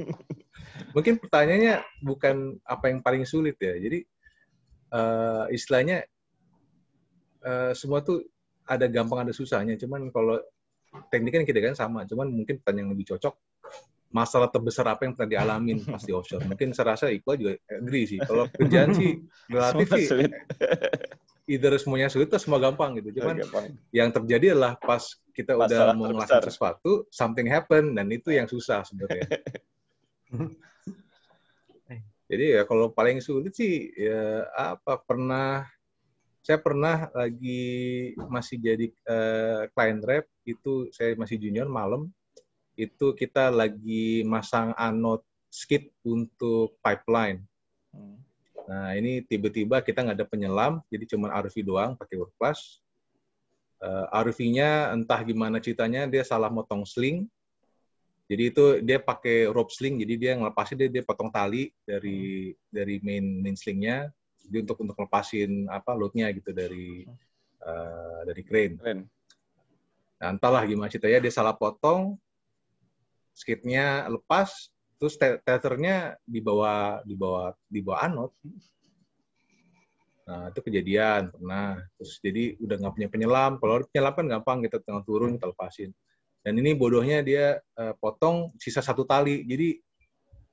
mungkin pertanyaannya bukan apa yang paling sulit ya jadi uh, istilahnya uh, semua tuh ada gampang ada susahnya cuman kalau tekniknya kita kan sama cuman mungkin pertanyaan yang lebih cocok masalah terbesar apa yang pernah dialamin pasti di offshore. Mungkin saya rasa Iqbal juga agree sih. Kalau kerjaan sih relatif sih sulit. either semuanya sulit atau semua gampang gitu. Cuman gampang. yang terjadi adalah pas kita masalah udah mau ngelakuin sesuatu, something happen dan itu yang susah sebenarnya. Jadi ya kalau paling sulit sih ya apa pernah saya pernah lagi masih jadi uh, client rep itu saya masih junior malam itu kita lagi masang anode skid untuk pipeline. Hmm. Nah, ini tiba-tiba kita nggak ada penyelam, jadi cuma RV doang pakai work Uh, eh, RV-nya entah gimana ceritanya dia salah motong sling. Jadi itu dia pakai rope sling, jadi dia ngelepasin dia, dia potong tali dari hmm. dari main main slingnya, jadi untuk untuk ngelepasin apa loadnya gitu dari uh, dari crane. crane. Nah, entahlah gimana ceritanya dia salah potong, Skitnya lepas, terus tethernya di bawah di bawah di bawah anot. Nah, itu kejadian pernah. Terus jadi udah nggak punya penyelam. Kalau penyelam kan gampang, kita tengah turun, kita lepasin. Dan ini bodohnya dia uh, potong sisa satu tali. Jadi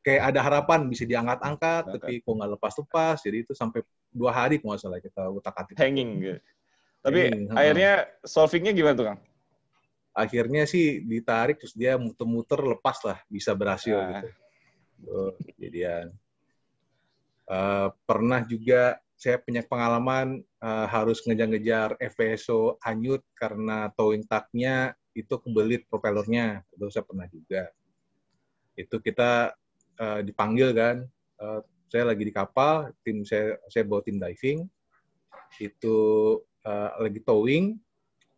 kayak ada harapan bisa diangkat-angkat, tapi kok nggak lepas-lepas. Jadi itu sampai dua hari kok nggak salah kita utak-atik. Hanging gitu. Tapi Hanging. akhirnya solvingnya gimana tuh, Kang? akhirnya sih ditarik terus dia muter-muter lepas lah bisa berhasil ah. gitu. Oh, ya. Uh, pernah juga saya punya pengalaman uh, harus ngejar-ngejar FSO hanyut karena towing tucknya itu kebelit propellernya. Itu saya pernah juga. Itu kita uh, dipanggil kan. Uh, saya lagi di kapal, tim saya saya bawa tim diving. Itu uh, lagi towing,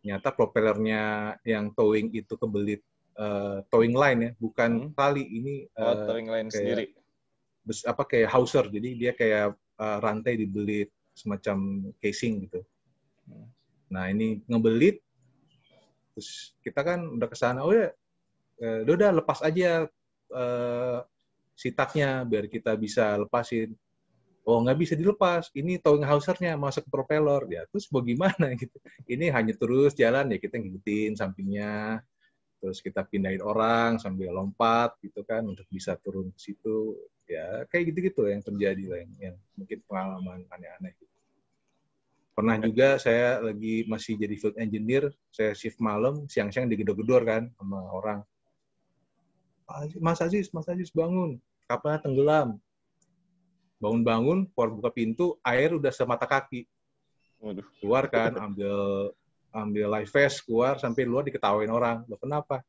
ternyata propellernya yang towing itu kebelit uh, towing line ya, bukan hmm. tali ini uh, oh, eh, towing line kayak, sendiri. Bes, apa kayak hauser, jadi dia kayak uh, rantai dibelit semacam casing gitu. Hmm. Nah ini ngebelit, terus kita kan udah kesana, oh ya, udah lepas aja uh, sitaknya biar kita bisa lepasin oh nggak bisa dilepas, ini towing housernya masuk ke propeller, ya terus bagaimana gitu. Ini hanya terus jalan ya kita ngikutin sampingnya, terus kita pindahin orang sambil lompat gitu kan untuk bisa turun ke situ. Ya kayak gitu-gitu yang terjadi lah yang, yang mungkin pengalaman aneh-aneh gitu. Pernah juga saya lagi masih jadi field engineer, saya shift malam, siang-siang digedor-gedor kan sama orang. Mas Aziz, Mas Aziz bangun, kapan tenggelam bangun-bangun keluar buka pintu air udah semata kaki Waduh. keluar kan ambil ambil life vest keluar sampai luar diketawain orang lo kenapa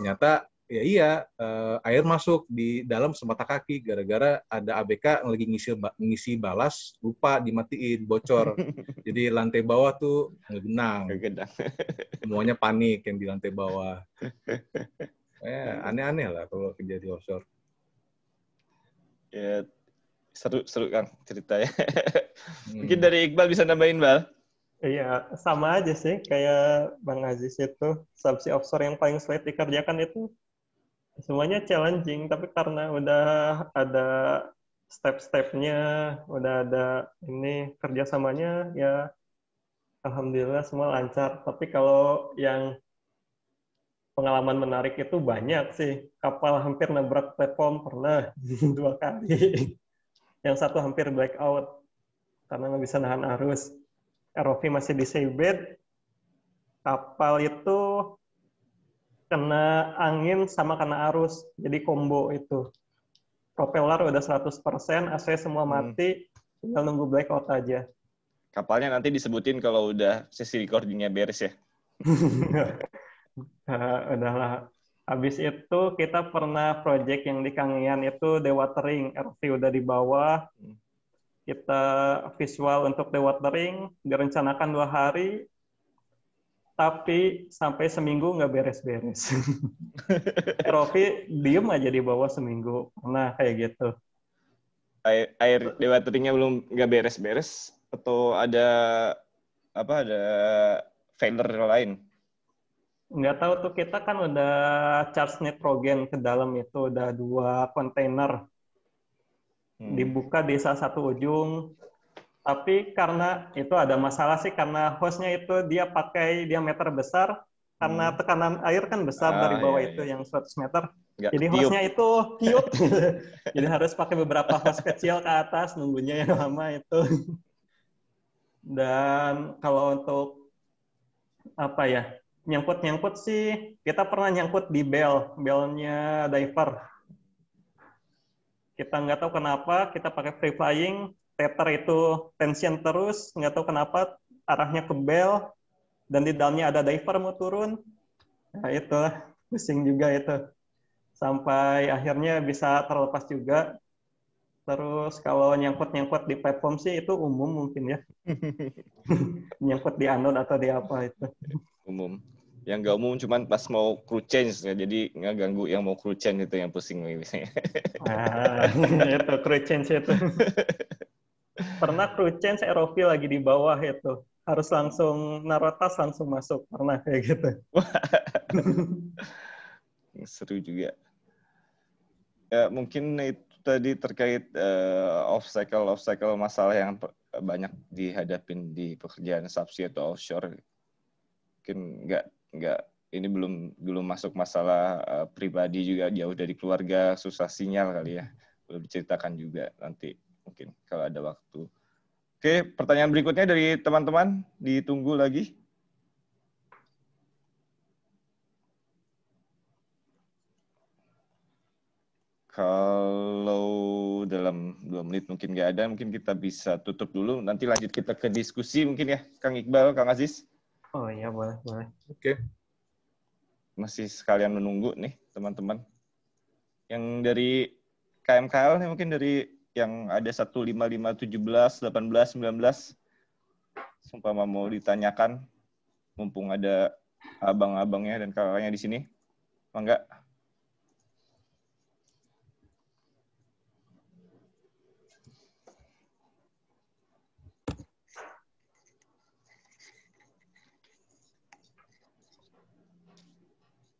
ternyata ya iya uh, air masuk di dalam semata kaki gara-gara ada ABK yang lagi ngisi ngisi balas lupa dimatiin bocor jadi lantai bawah tuh ngegenang semuanya panik yang di lantai bawah eh aneh-aneh lah kalau kerja di offshore ya seru seru Kang ceritanya. hmm. Mungkin dari Iqbal bisa nambahin, Bal. Iya, sama aja sih kayak Bang Aziz itu subsidi offshore yang paling sulit dikerjakan itu semuanya challenging tapi karena udah ada step-stepnya, udah ada ini kerjasamanya ya alhamdulillah semua lancar. Tapi kalau yang pengalaman menarik itu banyak sih. Kapal hampir nabrak platform pernah dua kali yang satu hampir blackout karena nggak bisa nahan arus. ROV masih disabled, kapal itu kena angin sama kena arus, jadi combo itu. Propeller udah 100%, AC semua hmm. mati, hmm. tinggal nunggu blackout aja. Kapalnya nanti disebutin kalau udah sesi recordingnya beres ya? uh, udahlah, Habis itu kita pernah project yang di Kangian itu dewatering, RV udah di bawah, kita visual untuk dewatering, direncanakan dua hari, tapi sampai seminggu nggak beres-beres. Rofi diem aja di bawah seminggu, nah kayak gitu. Air, air dewateringnya belum nggak beres-beres atau ada apa ada vendor lain? nggak tahu tuh kita kan udah charge nitrogen ke dalam itu udah dua kontainer hmm. dibuka di salah satu ujung tapi karena itu ada masalah sih karena hostnya itu dia pakai diameter besar karena hmm. tekanan air kan besar ah, dari iya, bawah iya, itu yang 100 meter Nggak, jadi hostnya itu tiup jadi harus pakai beberapa host kecil ke atas nunggunya yang lama itu dan kalau untuk apa ya nyangkut-nyangkut sih kita pernah nyangkut di bel, belnya diver. Kita nggak tahu kenapa kita pakai free flying, tether itu tension terus, nggak tahu kenapa arahnya ke bel, dan di dalamnya ada diver mau turun. Nah, itu pusing juga itu. Sampai akhirnya bisa terlepas juga. Terus kalau nyangkut-nyangkut di platform sih itu umum mungkin ya. nyangkut di anode atau di apa itu. Umum yang gak umum cuman pas mau crew change ya jadi nggak ganggu yang mau crew change itu yang pusing ini ah, itu crew change itu pernah crew change ROV lagi di bawah itu harus langsung naruh langsung masuk pernah kayak gitu seru juga ya mungkin itu tadi terkait uh, off cycle masalah yang banyak dihadapin di pekerjaan subsea atau offshore mungkin nggak nggak ini belum belum masuk masalah eh, pribadi juga jauh dari keluarga susah sinyal kali ya belum diceritakan juga nanti mungkin kalau ada waktu oke pertanyaan berikutnya dari teman-teman ditunggu lagi kalau dalam dua menit mungkin nggak ada mungkin kita bisa tutup dulu nanti lanjut kita ke diskusi mungkin ya Kang Iqbal Kang Aziz Oh iya boleh boleh. Oke. Okay. Masih sekalian menunggu nih teman-teman. Yang dari KMKL nih mungkin dari yang ada 155 17 18 19 Sumpah mau ditanyakan mumpung ada abang-abangnya dan kakaknya di sini. Mangga.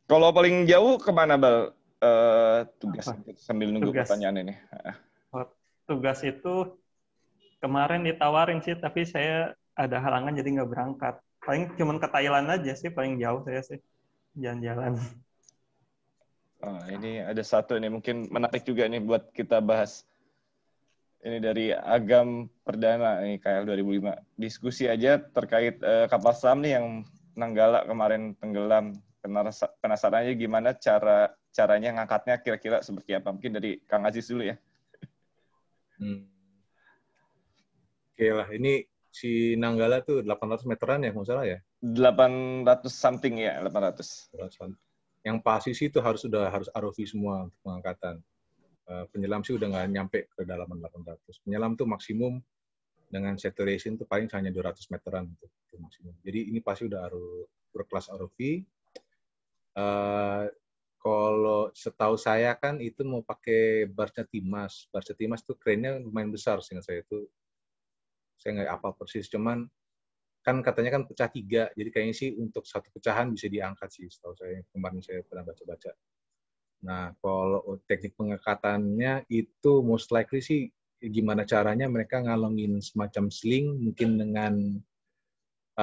Kalau paling jauh kemana Bal? Uh, tugas Apa? sambil nunggu tugas. pertanyaan ini. Oh, tugas itu kemarin ditawarin sih, tapi saya ada halangan jadi nggak berangkat. Paling cuman ke Thailand aja sih, paling jauh saya sih jalan-jalan. Oh, ini ada satu ini mungkin menarik juga nih buat kita bahas. Ini dari Agam Perdana ini KL 2005. Diskusi aja terkait uh, kapal selam nih yang Nanggala kemarin tenggelam penasarannya gimana cara caranya ngangkatnya kira-kira seperti apa. Mungkin dari Kang Aziz dulu ya. Hmm. Oke lah, ini si Nanggala tuh 800 meteran ya, salah ya? 800 something ya, 800. 800. Yang sih itu harus sudah harus ROV semua untuk pengangkatan. Eh, penyelam sih udah nggak nyampe ke dalaman 800. Penyelam tuh maksimum dengan saturation tuh paling hanya 200 meteran itu, maksimum. Jadi ini pasti udah harus berkelas ROV, Eh, kalau setahu saya kan itu mau pakai barca Timas. barca Timas tuh kerennya lumayan besar seingat saya itu. Saya nggak apa persis, cuman kan katanya kan pecah tiga, jadi kayaknya sih untuk satu pecahan bisa diangkat sih setahu saya kemarin saya pernah baca-baca. Nah, kalau teknik pengangkatannya itu most likely sih gimana caranya mereka ngalongin semacam sling mungkin dengan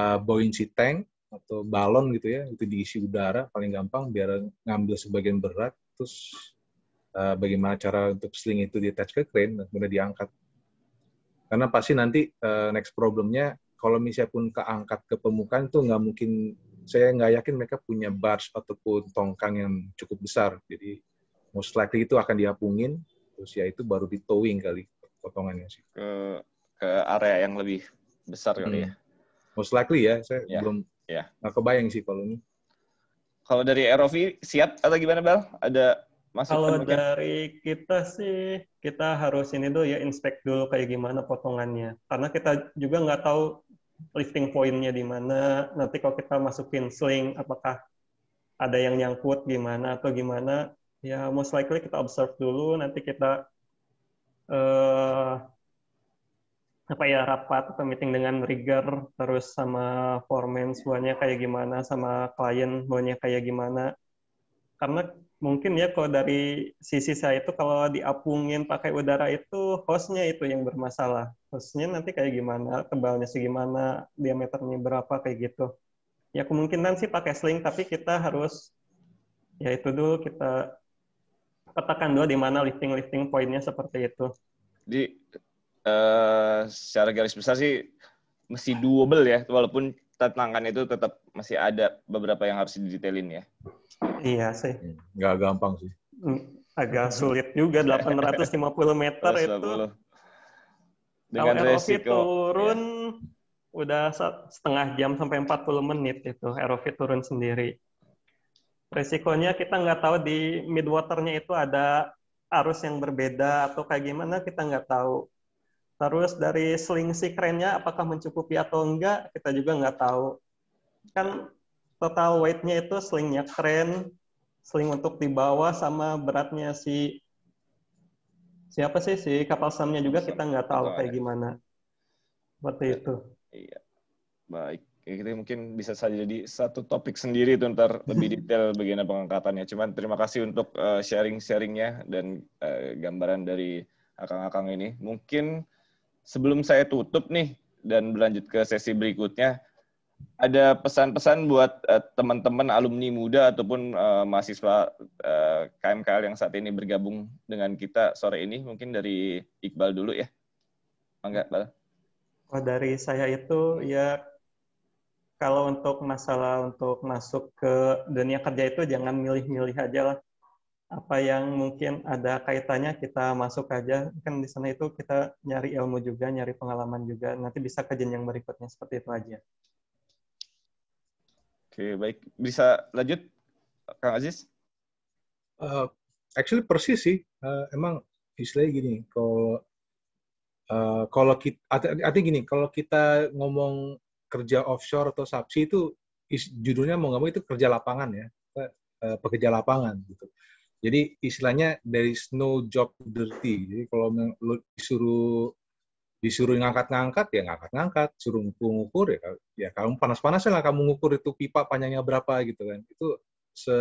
uh, eh, buoyancy tank atau balon gitu ya itu diisi udara paling gampang biar ngambil sebagian berat terus uh, bagaimana cara untuk sling itu di attach ke crane dan kemudian diangkat karena pasti nanti uh, next problemnya kalau misalnya pun keangkat ke permukaan itu nggak mungkin saya nggak yakin mereka punya bars ataupun tongkang yang cukup besar jadi most likely itu akan diapungin terus ya itu baru di towing kali potongannya sih ke ke area yang lebih besar kali ya? hmm. ya most likely ya saya yeah. belum Ya, Nggak kebayang sih kalau ini. Kalau dari ROV siap atau gimana Bal? Ada masukan? Kalau dari kita sih kita harus ini dulu ya inspect dulu kayak gimana potongannya. Karena kita juga nggak tahu lifting point-nya di mana. Nanti kalau kita masukin sling apakah ada yang nyangkut gimana atau gimana? Ya most likely kita observe dulu. Nanti kita uh, apa ya rapat atau meeting dengan rigor terus sama foreman semuanya kayak gimana sama klien maunya kayak gimana karena mungkin ya kalau dari sisi saya itu kalau diapungin pakai udara itu hostnya itu yang bermasalah hostnya nanti kayak gimana tebalnya segimana diameternya berapa kayak gitu ya kemungkinan sih pakai sling tapi kita harus ya itu dulu kita petakan dulu di mana lifting lifting poinnya seperti itu di Eh, secara garis besar sih masih doable ya, walaupun tantangan itu tetap masih ada beberapa yang harus didetailin ya. Iya sih. Nggak gampang sih. Hmm, agak sulit juga 850 meter itu. Dengan Kalau resiko. turun ya. udah setengah jam sampai 40 menit itu ROV turun sendiri. Resikonya kita nggak tahu di midwaternya itu ada arus yang berbeda atau kayak gimana kita nggak tahu. Terus dari selisih kerennya apakah mencukupi atau enggak, kita juga nggak tahu. Kan total weight-nya itu slingnya keren, sling untuk di bawah sama beratnya si siapa sih si kapal samnya juga kita nggak tahu kayak gimana. Seperti iya, itu. Iya. Baik. Ya kita mungkin bisa saja jadi satu topik sendiri itu ntar lebih detail bagaimana pengangkatannya. Cuman terima kasih untuk eh, sharing-sharingnya dan eh, gambaran dari akang-akang ini. Mungkin sebelum saya tutup nih dan berlanjut ke sesi berikutnya, ada pesan-pesan buat uh, teman-teman alumni muda ataupun uh, mahasiswa uh, eh, KMKL yang saat ini bergabung dengan kita sore ini mungkin dari Iqbal dulu ya. Mangga, Iqbal. Oh, dari saya itu ya kalau untuk masalah untuk masuk ke dunia kerja itu jangan milih-milih aja lah apa yang mungkin ada kaitannya kita masuk aja kan di sana itu kita nyari ilmu juga nyari pengalaman juga nanti bisa ke jenjang berikutnya seperti itu aja oke baik bisa lanjut kang Aziz uh, actually persis sih uh, emang istilahnya gini kalau uh, kalau kita artinya gini kalau kita ngomong kerja offshore atau subsea itu judulnya mau nggak mau itu kerja lapangan ya pekerja lapangan gitu jadi istilahnya there is no job dirty. Jadi kalau lu disuruh disuruh ngangkat-ngangkat ya ngangkat-ngangkat, suruh ngukur-ngukur ya, ya kamu panas-panasnya lah kamu ngukur itu pipa panjangnya berapa gitu kan. Itu se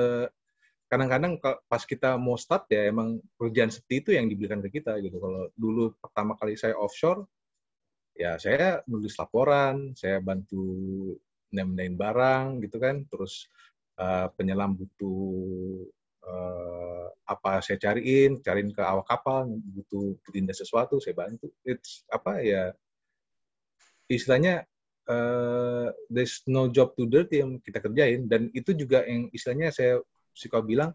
kadang-kadang pas kita mau start ya emang kerjaan seperti itu yang diberikan ke kita gitu. Kalau dulu pertama kali saya offshore ya saya nulis laporan, saya bantu nemenin barang gitu kan, terus uh, penyelam butuh uh, apa saya cariin, cariin ke awak kapal, butuh berinda sesuatu, saya bantu. It's apa ya istilahnya uh, there's no job to dirty yang kita kerjain dan itu juga yang istilahnya saya suka bilang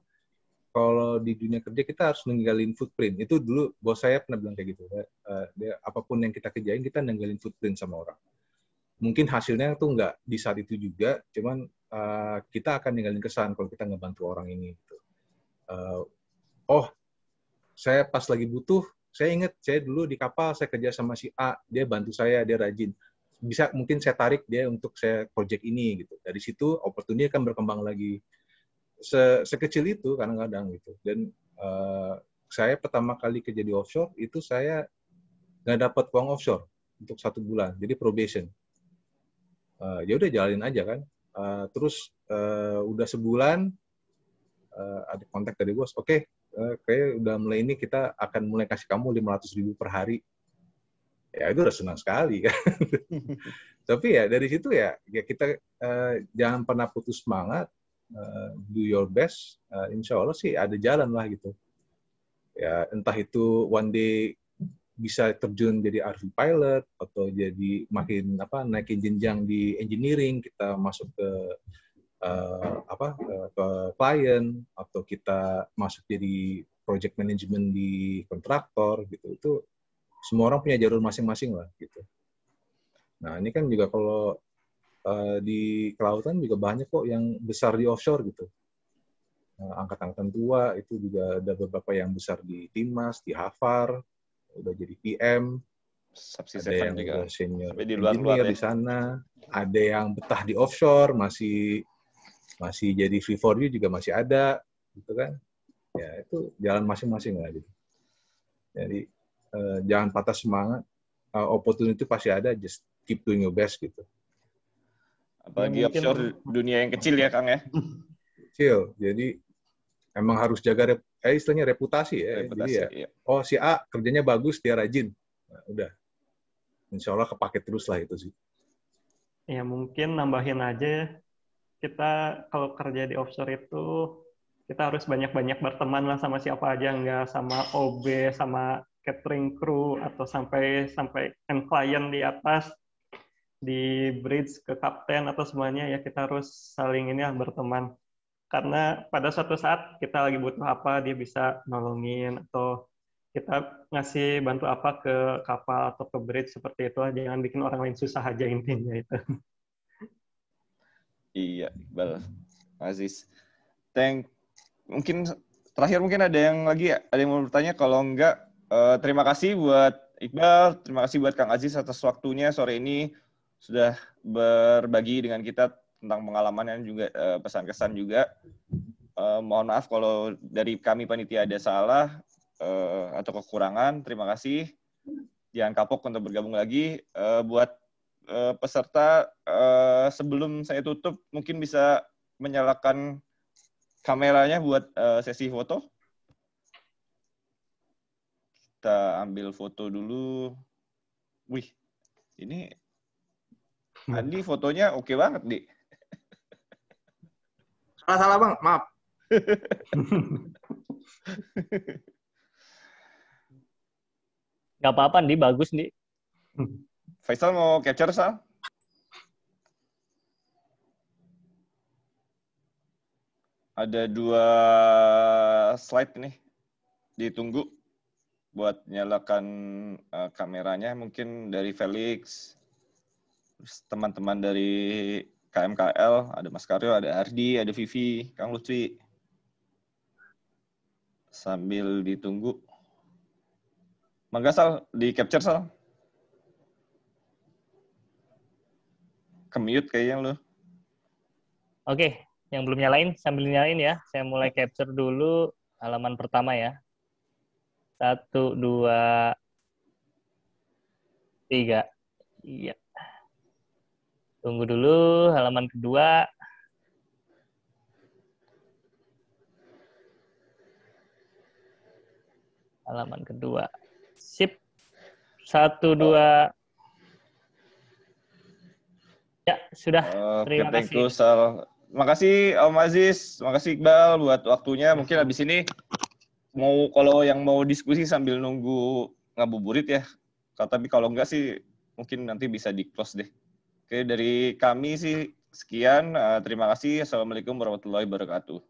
kalau di dunia kerja kita harus ninggalin footprint. Itu dulu bos saya pernah bilang kayak gitu. Uh, dia, apapun yang kita kerjain, kita ninggalin footprint sama orang. Mungkin hasilnya tuh nggak di saat itu juga, cuman uh, kita akan ninggalin kesan kalau kita ngebantu orang ini. Gitu uh, oh saya pas lagi butuh saya ingat saya dulu di kapal saya kerja sama si A dia bantu saya dia rajin bisa mungkin saya tarik dia untuk saya project ini gitu dari situ opportunity akan berkembang lagi Se sekecil itu kadang-kadang gitu dan uh, saya pertama kali kerja di offshore itu saya nggak dapat uang offshore untuk satu bulan jadi probation uh, ya udah jalanin aja kan uh, terus uh, udah sebulan uh, ada kontak dari bos, oke, okay, uh, eh, kayak udah mulai ini kita akan mulai kasih kamu 500 ribu per hari. Ya itu udah senang sekali kan. Tapi ya dari situ ya, ya kita uh, jangan pernah putus semangat, uh, do your best, uh, insya Allah sih ada jalan lah gitu. Ya entah itu one day bisa terjun jadi RV pilot atau jadi makin apa naikin jenjang di engineering kita masuk ke uh, apa uh, ke klien atau kita masuk jadi project management di kontraktor gitu itu semua orang punya jalur masing-masing lah gitu. Nah ini kan juga kalau uh, di kelautan juga banyak kok yang besar di offshore gitu. angkat nah, angkatan-angkatan tua itu juga ada beberapa yang besar di Timas, di Hafar, udah jadi PM, Subsi ada yang juga senior di luar luar ya. di sana ada yang betah di offshore masih masih jadi free for you juga masih ada gitu kan ya itu jalan masing-masing lah gitu jadi eh, jangan patah semangat uh, opportunity pasti ada just keep doing your best gitu apalagi ya, Mungkin. offshore dunia yang kecil ya kang ya kecil jadi emang harus jaga rep, eh, istilahnya reputasi ya reputasi, jadi ya iya. oh si A kerjanya bagus dia rajin nah, udah Insya Allah kepake terus lah itu sih. Ya mungkin nambahin aja ya kita kalau kerja di offshore itu kita harus banyak-banyak berteman lah sama siapa aja nggak sama OB sama catering crew atau sampai sampai end client di atas di bridge ke kapten atau semuanya ya kita harus saling ini lah berteman karena pada suatu saat kita lagi butuh apa dia bisa nolongin atau kita ngasih bantu apa ke kapal atau ke bridge seperti itu jangan bikin orang lain susah aja intinya itu Iya, Iqbal. Aziz. Thank. Mungkin terakhir mungkin ada yang lagi ya? ada yang mau bertanya kalau enggak uh, terima kasih buat Iqbal, terima kasih buat Kang Aziz atas waktunya sore ini sudah berbagi dengan kita tentang pengalaman dan juga pesan eh, pesan kesan juga. Uh, mohon maaf kalau dari kami panitia ada salah atau kekurangan. Terima kasih jangan kapok untuk bergabung lagi. Uh, buat uh, peserta uh, sebelum saya tutup mungkin bisa menyalakan kameranya buat uh, sesi foto. Kita ambil foto dulu. Wih, ini hmm. Andi fotonya oke okay banget, Di. Salah-salah, Bang. Maaf. Gak apa-apa, Andi. Bagus, nih. Faisal mau capture, Sal? Ada dua slide nih. Ditunggu buat nyalakan uh, kameranya. Mungkin dari Felix, teman-teman dari KMKL, ada Mas Karyo, ada Ardi, ada Vivi, Kang Lutfi. Sambil ditunggu. Mangga Sal, di capture Sal. kemute kayaknya lo. Oke, yang belum nyalain sambil nyalain ya. Saya mulai capture dulu halaman pertama ya. Satu, dua, tiga. Iya. Tunggu dulu halaman kedua. Halaman kedua. Sip. Satu, dua, Ya, sudah. Terima kasih. You, Sal. Makasih Om Aziz, makasih Iqbal buat waktunya. Mungkin habis iya. ini mau kalau yang mau diskusi sambil nunggu ngabuburit ya. Tapi kalau enggak sih mungkin nanti bisa di-close deh. Oke, dari kami sih sekian. Eh, terima kasih. Assalamualaikum warahmatullahi wabarakatuh.